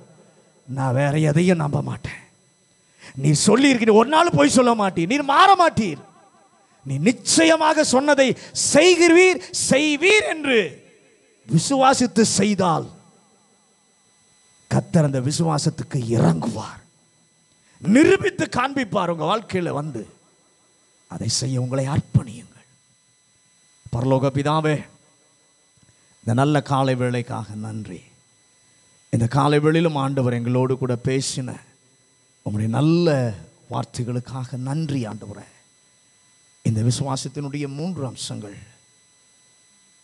நான் வேற எதையும் நம்ப மாட்டேன் நீ சொல்லியிருக்கிற ஒரு நாள் போய் சொல்ல மாட்டீர் நீர் மாற மாட்டீர் நீ நிச்சயமாக சொன்னதை செய்கிறீர் செய்வீர் என்று விசுவாசித்து செய்தால் கத்தர் அந்த விசுவாசத்துக்கு இறங்குவார் நிரூபித்து காண்பிப்பார் உங்க வாழ்க்கையில் வந்து அதை செய்ய உங்களை அர்ப்பணியும் பரலோக பிதாவே இந்த நல்ல காலை வேளைக்காக நன்றி இந்த காலை வேளையிலும் ஆண்டவர் எங்களோடு கூட பேசின உங்களுடைய நல்ல வார்த்தைகளுக்காக நன்றி ஆண்டவரை இந்த விசுவாசத்தினுடைய மூன்று அம்சங்கள்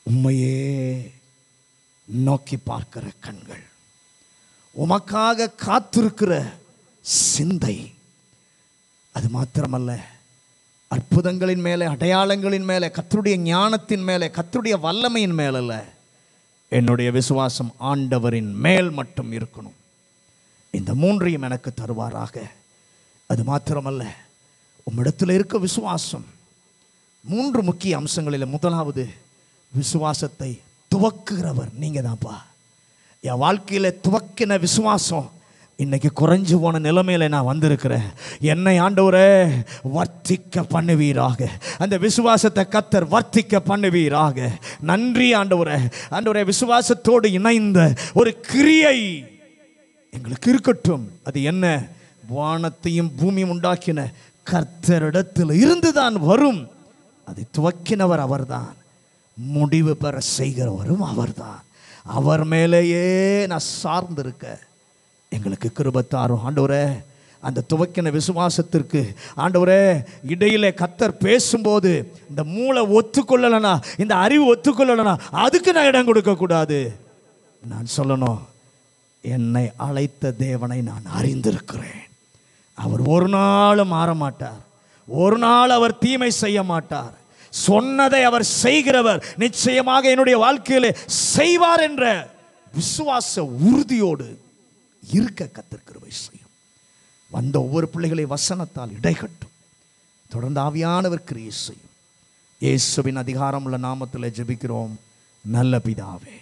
உண்மையே நோக்கி பார்க்கிற கண்கள் உமக்காக காத்திருக்கிற சிந்தை அது மாத்திரமல்ல அற்புதங்களின் மேலே அடையாளங்களின் மேலே கத்தருடைய ஞானத்தின் மேலே கத்தருடைய வல்லமையின் மேலல்ல என்னுடைய விசுவாசம் ஆண்டவரின் மேல் மட்டும் இருக்கணும் இந்த மூன்றையும் எனக்கு தருவாராக அது மாத்திரமல்ல உம்மிடத்தில் இருக்க விசுவாசம் மூன்று முக்கிய அம்சங்களில் முதலாவது விசுவாசத்தை துவக்குகிறவர் நீங்கள் தான்ப்பா என் வாழ்க்கையில் துவக்கின விசுவாசம் இன்னைக்கு குறைஞ்சு போன நிலைமையில் நான் வந்திருக்கிறேன் என்னை ஆண்டவரே வர்த்திக்க பண்ணுவீராக அந்த விசுவாசத்தை கத்தர் வர்த்திக்க பண்ணுவீராக நன்றி ஆண்டவரே ஆண்டவரே விசுவாசத்தோடு இணைந்த ஒரு கிரியை எங்களுக்கு இருக்கட்டும் அது என்ன வானத்தையும் பூமியும் உண்டாக்கின கர்த்தரிடத்தில் இருந்து தான் வரும் அதை துவக்கினவர் அவர்தான் முடிவு பெற செய்கிறவரும் அவர்தான் அவர் மேலேயே நான் சார்ந்திருக்கேன் எங்களுக்கு கிருபத்தாரும் ஆண்டவரே அந்த துவக்கின விசுவாசத்திற்கு ஆண்டவரே இடையில கத்தர் பேசும்போது இந்த மூளை ஒத்துக்கொள்ளலனா இந்த அறிவு ஒத்துக்கொள்ளலனா அதுக்கு நான் இடம் கொடுக்கக்கூடாது நான் சொல்லணும் என்னை அழைத்த தேவனை நான் அறிந்திருக்கிறேன் அவர் ஒரு நாளும் மாற மாட்டார் ஒரு நாள் அவர் தீமை செய்ய மாட்டார் சொன்னதை அவர் செய்கிறவர் நிச்சயமாக என்னுடைய வாழ்க்கையில் செய்வார் என்ற விசுவாச உறுதியோடு இருக்க கத்திருக்கிறவை செய்யும் வந்த ஒவ்வொரு பிள்ளைகளை வசனத்தால் இடைகட்டும் தொடர்ந்து ஆவியானவர் கிரியை செய்யும் இயேசுவின் அதிகாரம் உள்ள நாமத்தில் ஜெபிக்கிறோம் நல்ல பிதாவே